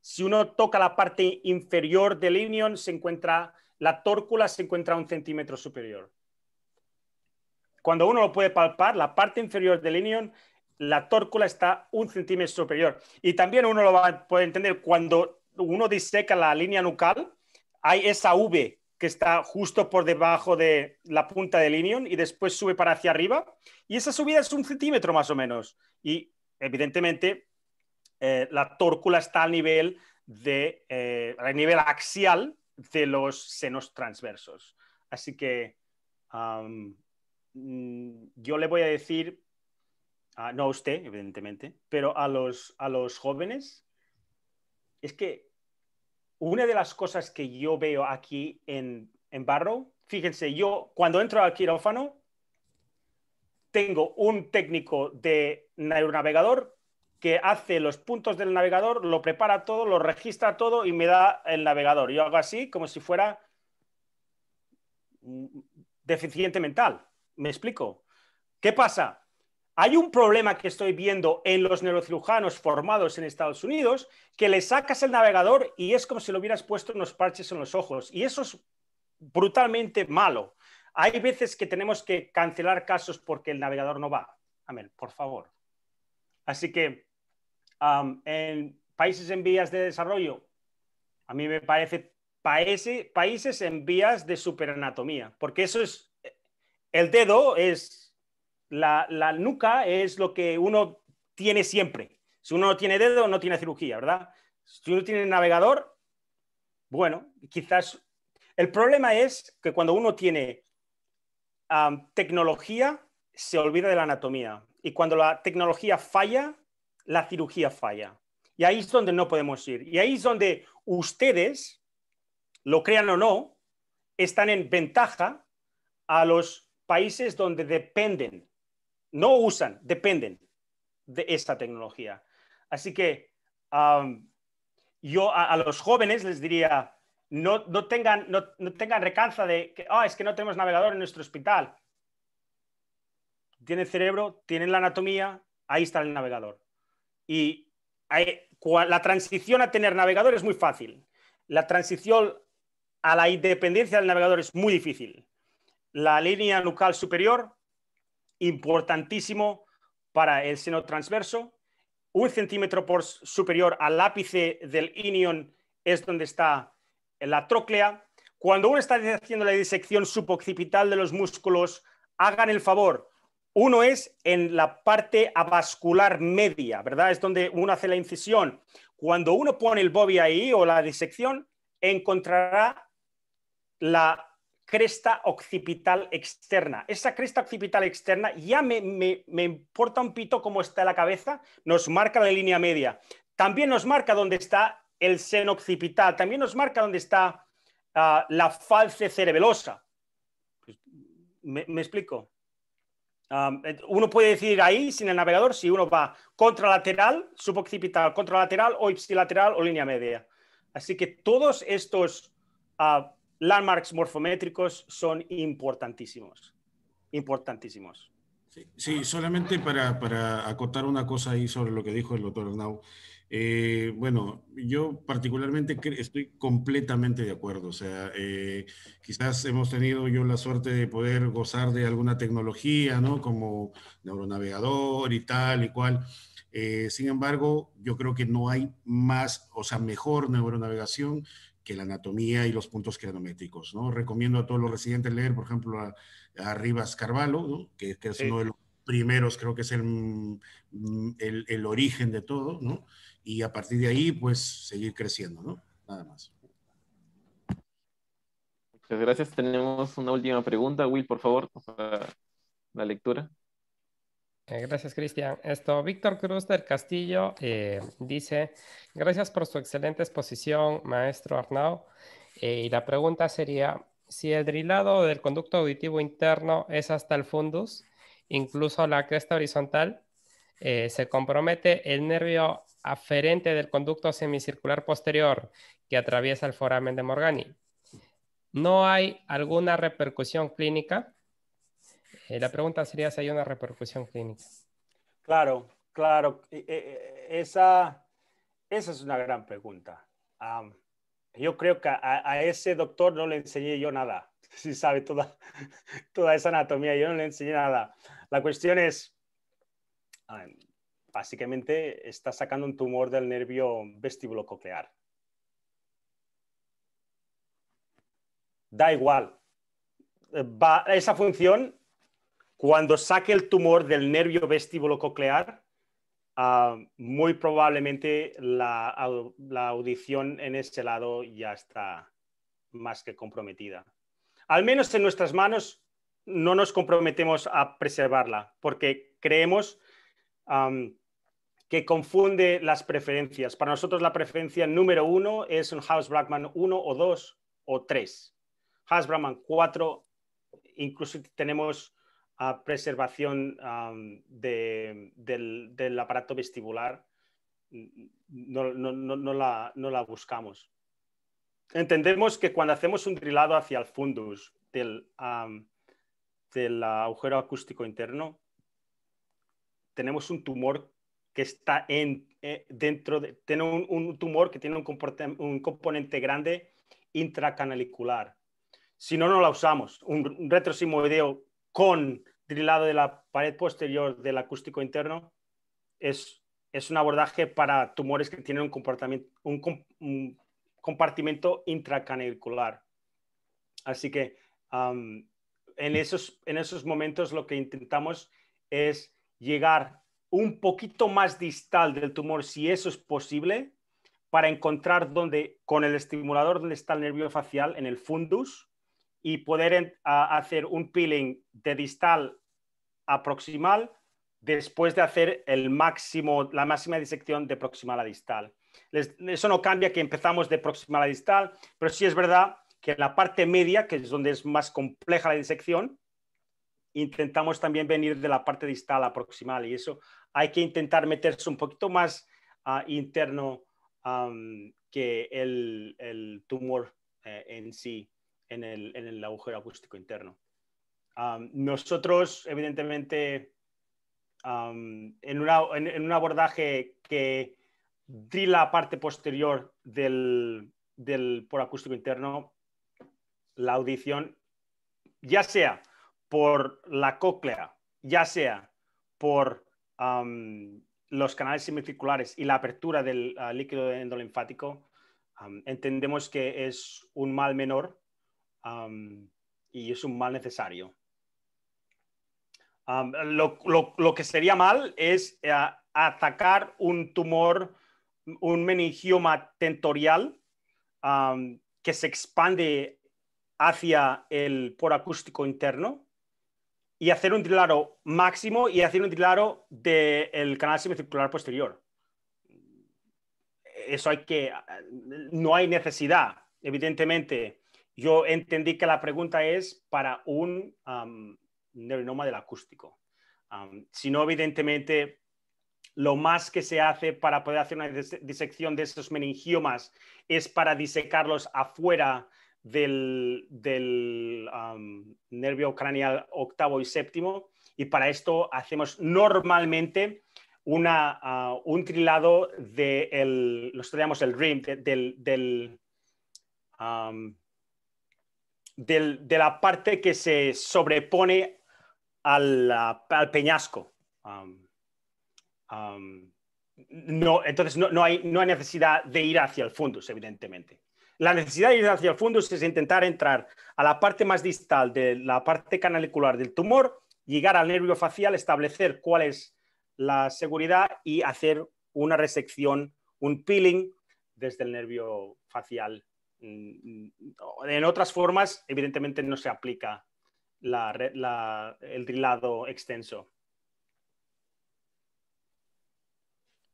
si uno toca la parte inferior del inion, se encuentra, la tórcula se encuentra un centímetro superior. Cuando uno lo puede palpar, la parte inferior del inion, la tórcula está un centímetro superior. Y también uno lo puede entender cuando uno diseca la línea nucal, hay esa V que está justo por debajo de la punta del inion y después sube para hacia arriba. Y esa subida es un centímetro más o menos. Y evidentemente, eh, la tórcula está al nivel, de, eh, nivel axial de los senos transversos. Así que mm, yo le voy a decir, ah, no a usted, evidentemente, pero a los, a los jóvenes, es que una de las cosas que yo veo aquí en, en Barrow, fíjense, yo cuando entro al quirófano, tengo un técnico de navegador que hace los puntos del navegador, lo prepara todo, lo registra todo y me da el navegador. Yo hago así como si fuera deficiente mental. ¿Me explico? ¿Qué pasa? Hay un problema que estoy viendo en los neurocirujanos formados en Estados Unidos, que le sacas el navegador y es como si lo hubieras puesto unos parches en los ojos. Y eso es brutalmente malo. Hay veces que tenemos que cancelar casos porque el navegador no va. Amén, por favor. Así que en países en vías de desarrollo, a mí me parece países en vías de superanatomía, porque eso es, el dedo es, la, la nuca es lo que uno tiene siempre. Si uno no tiene dedo, no tiene cirugía, ¿verdad? Si uno tiene navegador, bueno, quizás el problema es que cuando uno tiene tecnología se olvida de la anatomía y cuando la tecnología falla, la cirugía falla. Y ahí es donde no podemos ir. Y ahí es donde ustedes, lo crean o no, están en ventaja a los países donde dependen, no usan, dependen de esta tecnología. Así que yo a, los jóvenes les diría, no, tengan, no, tengan recanza de que ah, es que no tenemos navegador en nuestro hospital. Tienen cerebro, tienen la anatomía, ahí está el navegador. Y la transición a tener navegador es muy fácil. La transición a la independencia del navegador es muy difícil. La línea nucal superior, importantísimo para el seno transverso. Un centímetro por superior al ápice del inion es donde está en la tróclea. Cuando uno está haciendo la disección suboccipital de los músculos, hagan el favor. Uno es en la parte avascular media, ¿verdad? Es donde uno hace la incisión. Cuando uno pone el bobby ahí o la disección, encontrará la cresta occipital externa. Esa cresta occipital externa ya me, me, importa un pito cómo está la cabeza, nos marca la línea media. También nos marca dónde está el seno occipital. También nos marca dónde está ah, la falce cerebelosa. Pues, me, explico. Ah, uno puede decidir ahí, sin el navegador, si uno va contralateral, suboccipital, contralateral o ipsilateral o línea media. Así que todos estos ah, landmarks morfométricos son importantísimos. Importantísimos. Sí, solamente para, para, acotar una cosa ahí sobre lo que dijo el doctor Arnau. Eh, bueno, yo particularmente estoy completamente de acuerdo. O sea, eh, quizás hemos tenido yo la suerte de poder gozar de alguna tecnología, ¿no? Como neuronavegador y tal y cual. Eh, sin embargo, yo creo que no hay más, o sea, mejor neuronavegación que la anatomía y los puntos cranométricos, ¿no? Recomiendo a todos los residentes leer, por ejemplo, a, Rivas Carvalho, ¿no? que, es uno de los primeros, creo que es el mm, origen de todo, ¿no? y a partir de ahí, pues, seguir creciendo, ¿no? Nada más. Muchas gracias. Tenemos una última pregunta. Will, por favor, la lectura. Eh, gracias, Cristian. Esto, Víctor Cruz del Castillo eh, dice, gracias por su excelente exposición, maestro Arnau. Eh, y la pregunta sería, si el drilado del conducto auditivo interno es hasta el fundus, incluso la cresta horizontal, eh, se compromete el nervio aferente del conducto semicircular posterior que atraviesa el foramen de Morgani. No hay alguna repercusión clínica. Eh, la pregunta sería si hay una repercusión clínica. Claro, claro. Eh, esa, es una gran pregunta. yo creo que a, ese doctor no le enseñé yo nada. (laughs) Si sabe toda, toda esa anatomía, yo no le enseñé nada. La cuestión es, Ah, básicamente está sacando un tumor del nervio vestíbulo coclear. Da igual. Va, esa función, cuando saque el tumor del nervio vestíbulo coclear, ah, muy probablemente la, la audición en ese lado ya está más que comprometida. Al menos en nuestras manos no nos comprometemos a preservarla, porque creemos que confunde las preferencias. Para nosotros la preferencia número uno es un House bragman 1 o 2 o 3. House bragman 4, incluso tenemos a ah, preservación del, aparato vestibular, no, la, buscamos. Entendemos que cuando hacemos un trilado hacia el fundus del, del agujero acústico interno, tenemos un tumor que está en, eh, dentro de, tiene un, tumor que tiene un, un, componente grande intracanalicular. Si no, no la usamos. Un, un retrosimoideo con drilado de la pared posterior del acústico interno es, es un abordaje para tumores que tienen un, comportamiento, un, compartimento intracanalicular. Así que en, esos, en esos momentos lo que intentamos es llegar un poquito más distal del tumor, si eso es posible, para encontrar dónde, con el estimulador, dónde está el nervio facial en el fundus y poder hacer un peeling de distal a proximal después de hacer el máximo, la máxima disección de proximal a distal. eso no cambia que empezamos de proximal a distal, pero sí es verdad que en la parte media, que es donde es más compleja la disección, intentamos también venir de la parte distal proximal y eso hay que intentar meterse un poquito más ah, interno que el, tumor eh, en sí en el, agujero acústico interno. nosotros, evidentemente, en, un abordaje que di la parte posterior del, del por acústico interno, la audición, ya sea por la cóclea, ya sea por los canales semicirculares y la apertura del ah, líquido endolinfático, entendemos que es un mal menor y es un mal necesario. Lo, que sería mal es ah, atacar un tumor, un meningioma tentorial que se expande hacia el poro acústico interno y hacer un tilaro máximo y hacer un tilaro del canal semicircular posterior. Eso hay que, no hay necesidad, evidentemente. Yo entendí que la pregunta es para un um, del acústico. si no, evidentemente, lo más que se hace para poder hacer una disección de esos meningiomas es para disecarlos afuera del, nervio craneal octavo y séptimo. Y para esto hacemos normalmente una, ah, un trilado de el, llamamos el RIM, del, del, de la parte que se sobrepone al, ah, peñasco. no, entonces no, hay, no hay necesidad de ir hacia el fundus, evidentemente. La necesidad de ir hacia el fundus es intentar entrar a la parte más distal de la parte canalicular del tumor, llegar al nervio facial, establecer cuál es la seguridad y hacer una resección, un peeling desde el nervio facial. Mm, en otras formas, evidentemente, no se aplica el drilado extenso.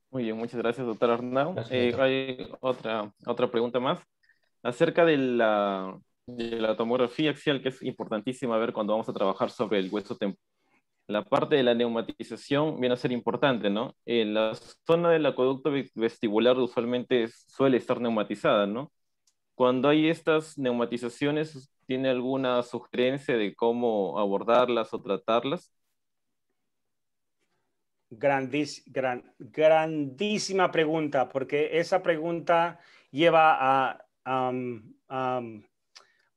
Muy bien, muchas gracias, doctor Arnau. Eh, hay otra, otra pregunta más acerca de la, de la tomografía axial, que es importantísima ver cuando vamos a trabajar sobre el hueso temporal. La parte de la neumatización viene a ser importante, ¿no? En la zona del acueducto vestibular usualmente suele estar neumatizada, ¿no? Cuando hay estas neumatizaciones, ¿tiene alguna sugerencia de cómo abordarlas o tratarlas? grandísima pregunta, porque esa pregunta lleva a um,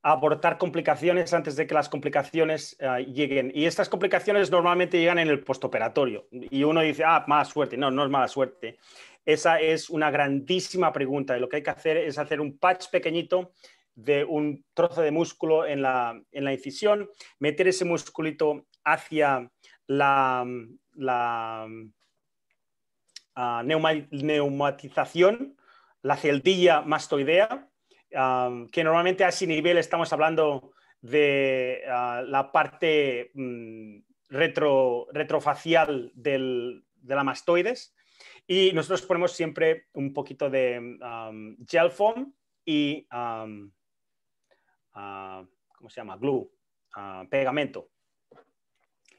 abortar complicaciones antes de que las complicaciones eh, lleguen. Y estas complicaciones normalmente llegan en el postoperatorio. Y uno dice, ah, mala suerte. No, no es mala suerte. Esa es una grandísima pregunta. Y lo que hay que hacer es hacer un patch pequeñito de un trozo de músculo en la, incisión, meter ese musculito hacia la, ah, neumatización, la celdilla mastoidea, que normalmente a ese nivel estamos hablando de ah, la parte mm, retrofacial del, de la mastoides. Y nosotros ponemos siempre un poquito de gel foam y, ah, ¿cómo se llama? Glue, ah, pegamento.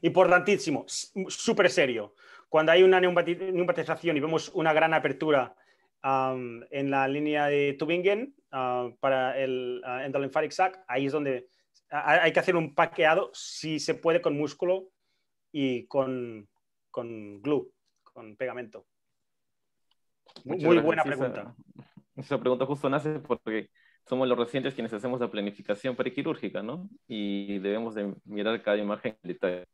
Importantísimo, súper serio. Cuando hay una neumatización y vemos una gran apertura en la línea de Tübingen, Ah, para el uh, ah, sac, ahí es donde ah, hay que hacer un paqueado, si se puede, con músculo y con, con glue, con pegamento. Muy, buena pregunta. Esa, pregunta justo nace porque somos los recientes quienes hacemos la planificación prequirúrgica, ¿no? Y debemos de mirar cada imagen en detalle.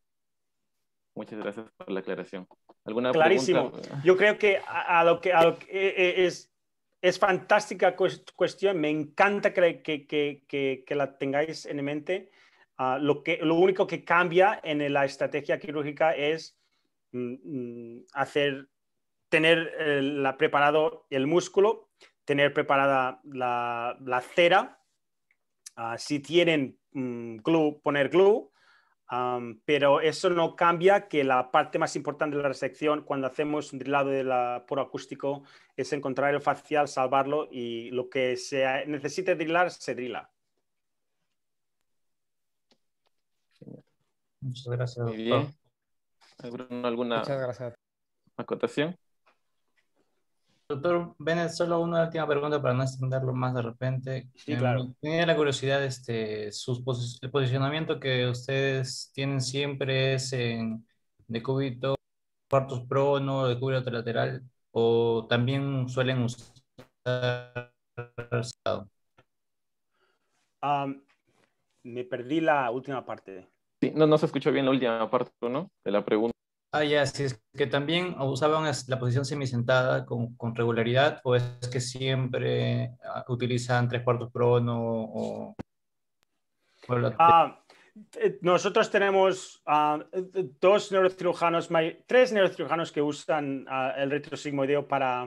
Muchas gracias por la aclaración. ¿Alguna Clarísimo. Yo creo que, a lo que eh, eh, es, es fantástica cuestión, me encanta que, que, la tengáis en mente. Ah, lo, único que cambia en la estrategia quirúrgica es mm, mm, hacer, tener eh, preparado el músculo, tener preparada la, cera, ah, si tienen mm, glue, poner glue, pero eso no cambia que la parte más importante de la resección cuando hacemos un drillado de la, por acústico es encontrar el facial, salvarlo y lo que se necesite drillar se drila. Muchas gracias. Muy ¿Alguna, alguna acotación? Doctor Bennett, solo una última pregunta para no extenderlo más de repente. Sí, claro. Em, tenía la curiosidad, este, el posicionamiento que ustedes tienen siempre es en decúbito, cuartos prono, decúbito lateral, o también suelen usar. me perdí la última parte. Sí, no, no se escuchó bien la última parte, De la pregunta. Ah, ya, si es que también usaban la posición semisentada con, con regularidad, o es que siempre ah, utilizan tres cuartos prono o. Ah, eh, nosotros tenemos ah, eh, dos neurocirujanos, tres neurocirujanos que usan el retrosigmoideo para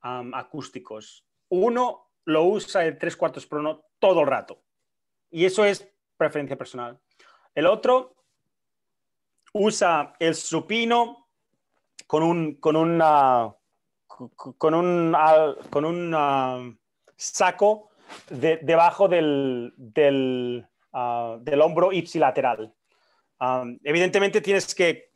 acústicos. Uno lo usa el tres cuartos prono todo el rato, y eso es preferencia personal. El otro usa el supino con un, con con un, con un ah, saco debajo ah, del, hombro ipsilateral. Ah, evidentemente tienes que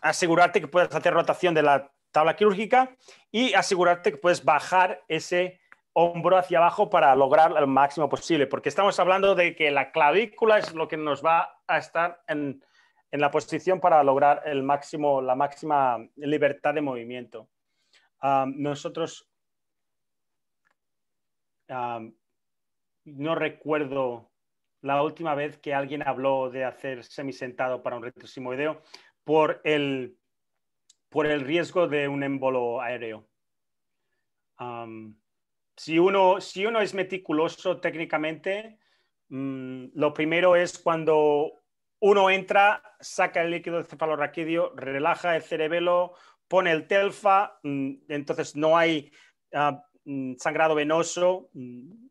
asegurarte que puedes hacer rotación de la tabla quirúrgica y asegurarte que puedes bajar ese hombro hacia abajo para lograr el máximo posible, porque estamos hablando de que la clavícula es lo que nos va a estar en, en la posición para lograr el máximo, la máxima libertad de movimiento. nosotros no recuerdo la última vez que alguien habló de hacer semisentado para un retrosimoideo por el, por el riesgo de un émbolo aéreo. si, uno, si uno es meticuloso técnicamente, mm, lo primero es cuando uno entra, saca el líquido de cefalorraquídeo, relaja el cerebelo, pone el telfa, mm, entonces no hay ah, mm, sangrado venoso, mm,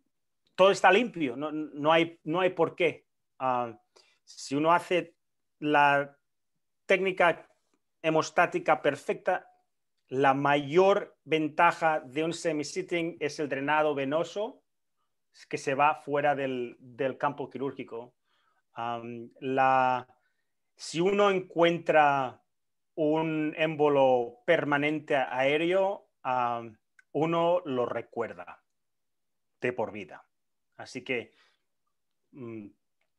todo está limpio, no, hay, no hay, por qué. Ah, si uno hace la técnica hemostática perfecta, la mayor ventaja de un semi-sitting es el drenado venoso que se va fuera del campo quirúrgico si uno encuentra un émbolo permanente aéreo, uno lo recuerda de por vida. Así que mm,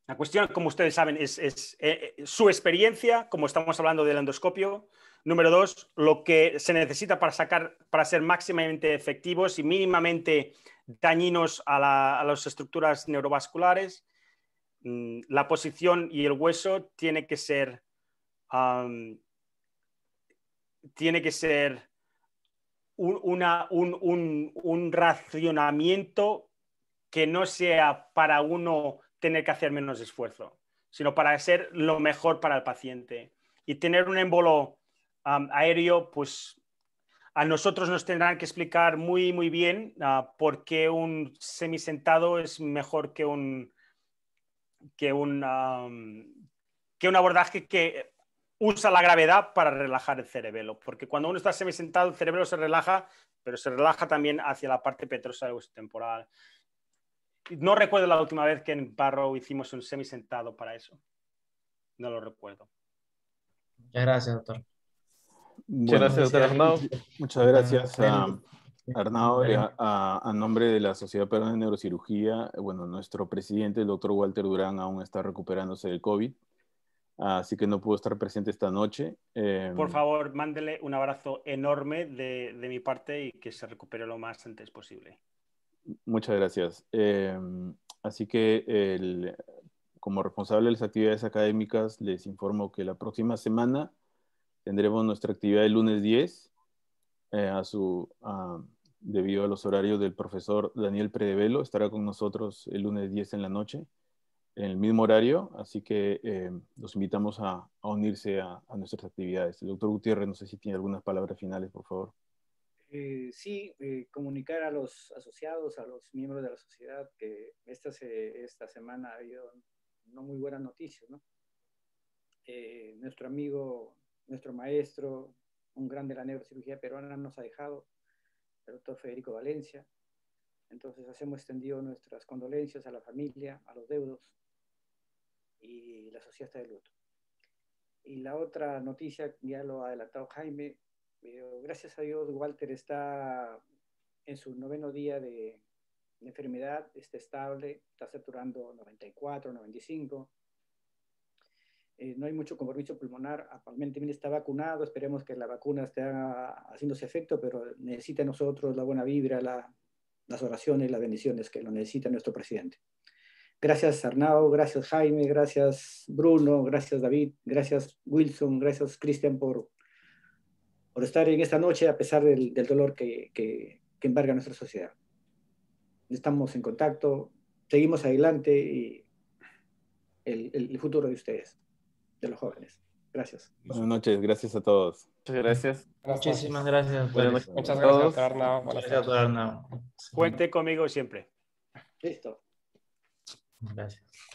la cuestión, como ustedes saben, es, eh, eh, su experiencia, como estamos hablando del endoscopio. Número dos, lo que se necesita para sacar, para ser máximamente efectivos y mínimamente dañinos a las estructuras neurovasculares. Mm, la posición y el hueso tiene que ser tiene que ser un, racionamiento que no sea para uno tener que hacer menos esfuerzo, sino para ser lo mejor para el paciente. Y tener un émbolo aéreo, pues a nosotros nos tendrán que explicar muy, muy bien ah, por qué un semisentado es mejor que un, Um, que un, abordaje que usa la gravedad para relajar el cerebelo, porque cuando uno está semisentado el cerebelo se relaja, pero se relaja también hacia la parte petrosa temporal. No recuerdo la última vez que en Barrow hicimos un semisentado para eso. No lo recuerdo. Muchas gracias, doctor. Muchas gracias, doctor Muchas gracias Arnaud, eh, a, nombre de la Sociedad Peruana de Neurocirugía, bueno, nuestro presidente, el doctor Walter Durán, aún está recuperándose del COVID, así que no pudo estar presente esta noche. Por em, favor, mándele un abrazo enorme de, de, mi parte y que se recupere lo más antes posible. Muchas gracias. Em, así que como responsable de las actividades académicas, les informo que la próxima semana tendremos nuestra actividad el lunes 10 eh, a su debido a los horarios del profesor Daniel Predevelo. Estará con nosotros el lunes 10 en la noche, en el mismo horario, así que eh, los invitamos a, unirse a, nuestras actividades. El doctor Gutiérrez, no sé si tiene algunas palabras finales, por favor. Eh, sí, eh, comunicar a los asociados, a los miembros de la sociedad, que esta, esta semana ha habido no muy buenas noticias, ¿no? nuestro amigo, nuestro maestro, un gran de la neurocirugía peruana nos ha dejado el doctor Federico Valencia. Entonces hacemos extendido nuestras condolencias a la familia, a los deudos y la sociedad de luto. Y la otra noticia, ya lo ha adelantado Jaime, eh, gracias a Dios Walter está en su noveno día de, de enfermedad, está estable, está saturando 94, 95 eh, no hay mucho compromiso pulmonar, actualmente también está vacunado, esperemos que la vacuna esté haciéndose efecto, pero necesita nosotros la buena vibra, las oraciones, las bendiciones que lo necesita nuestro presidente. Gracias Arnau, gracias Jaime, gracias Bruno, gracias David, gracias Wilson, gracias Cristian por, por estar en esta noche a pesar del, dolor que, que, que, embarga nuestra sociedad. Estamos en contacto, seguimos adelante y el, el futuro de ustedes de los jóvenes. Gracias. Buenas noches, gracias a todos. Muchas gracias. Muchísimas gracias. muchas gracias, Arnaud Gracias, Cuente conmigo siempre. Listo. Gracias.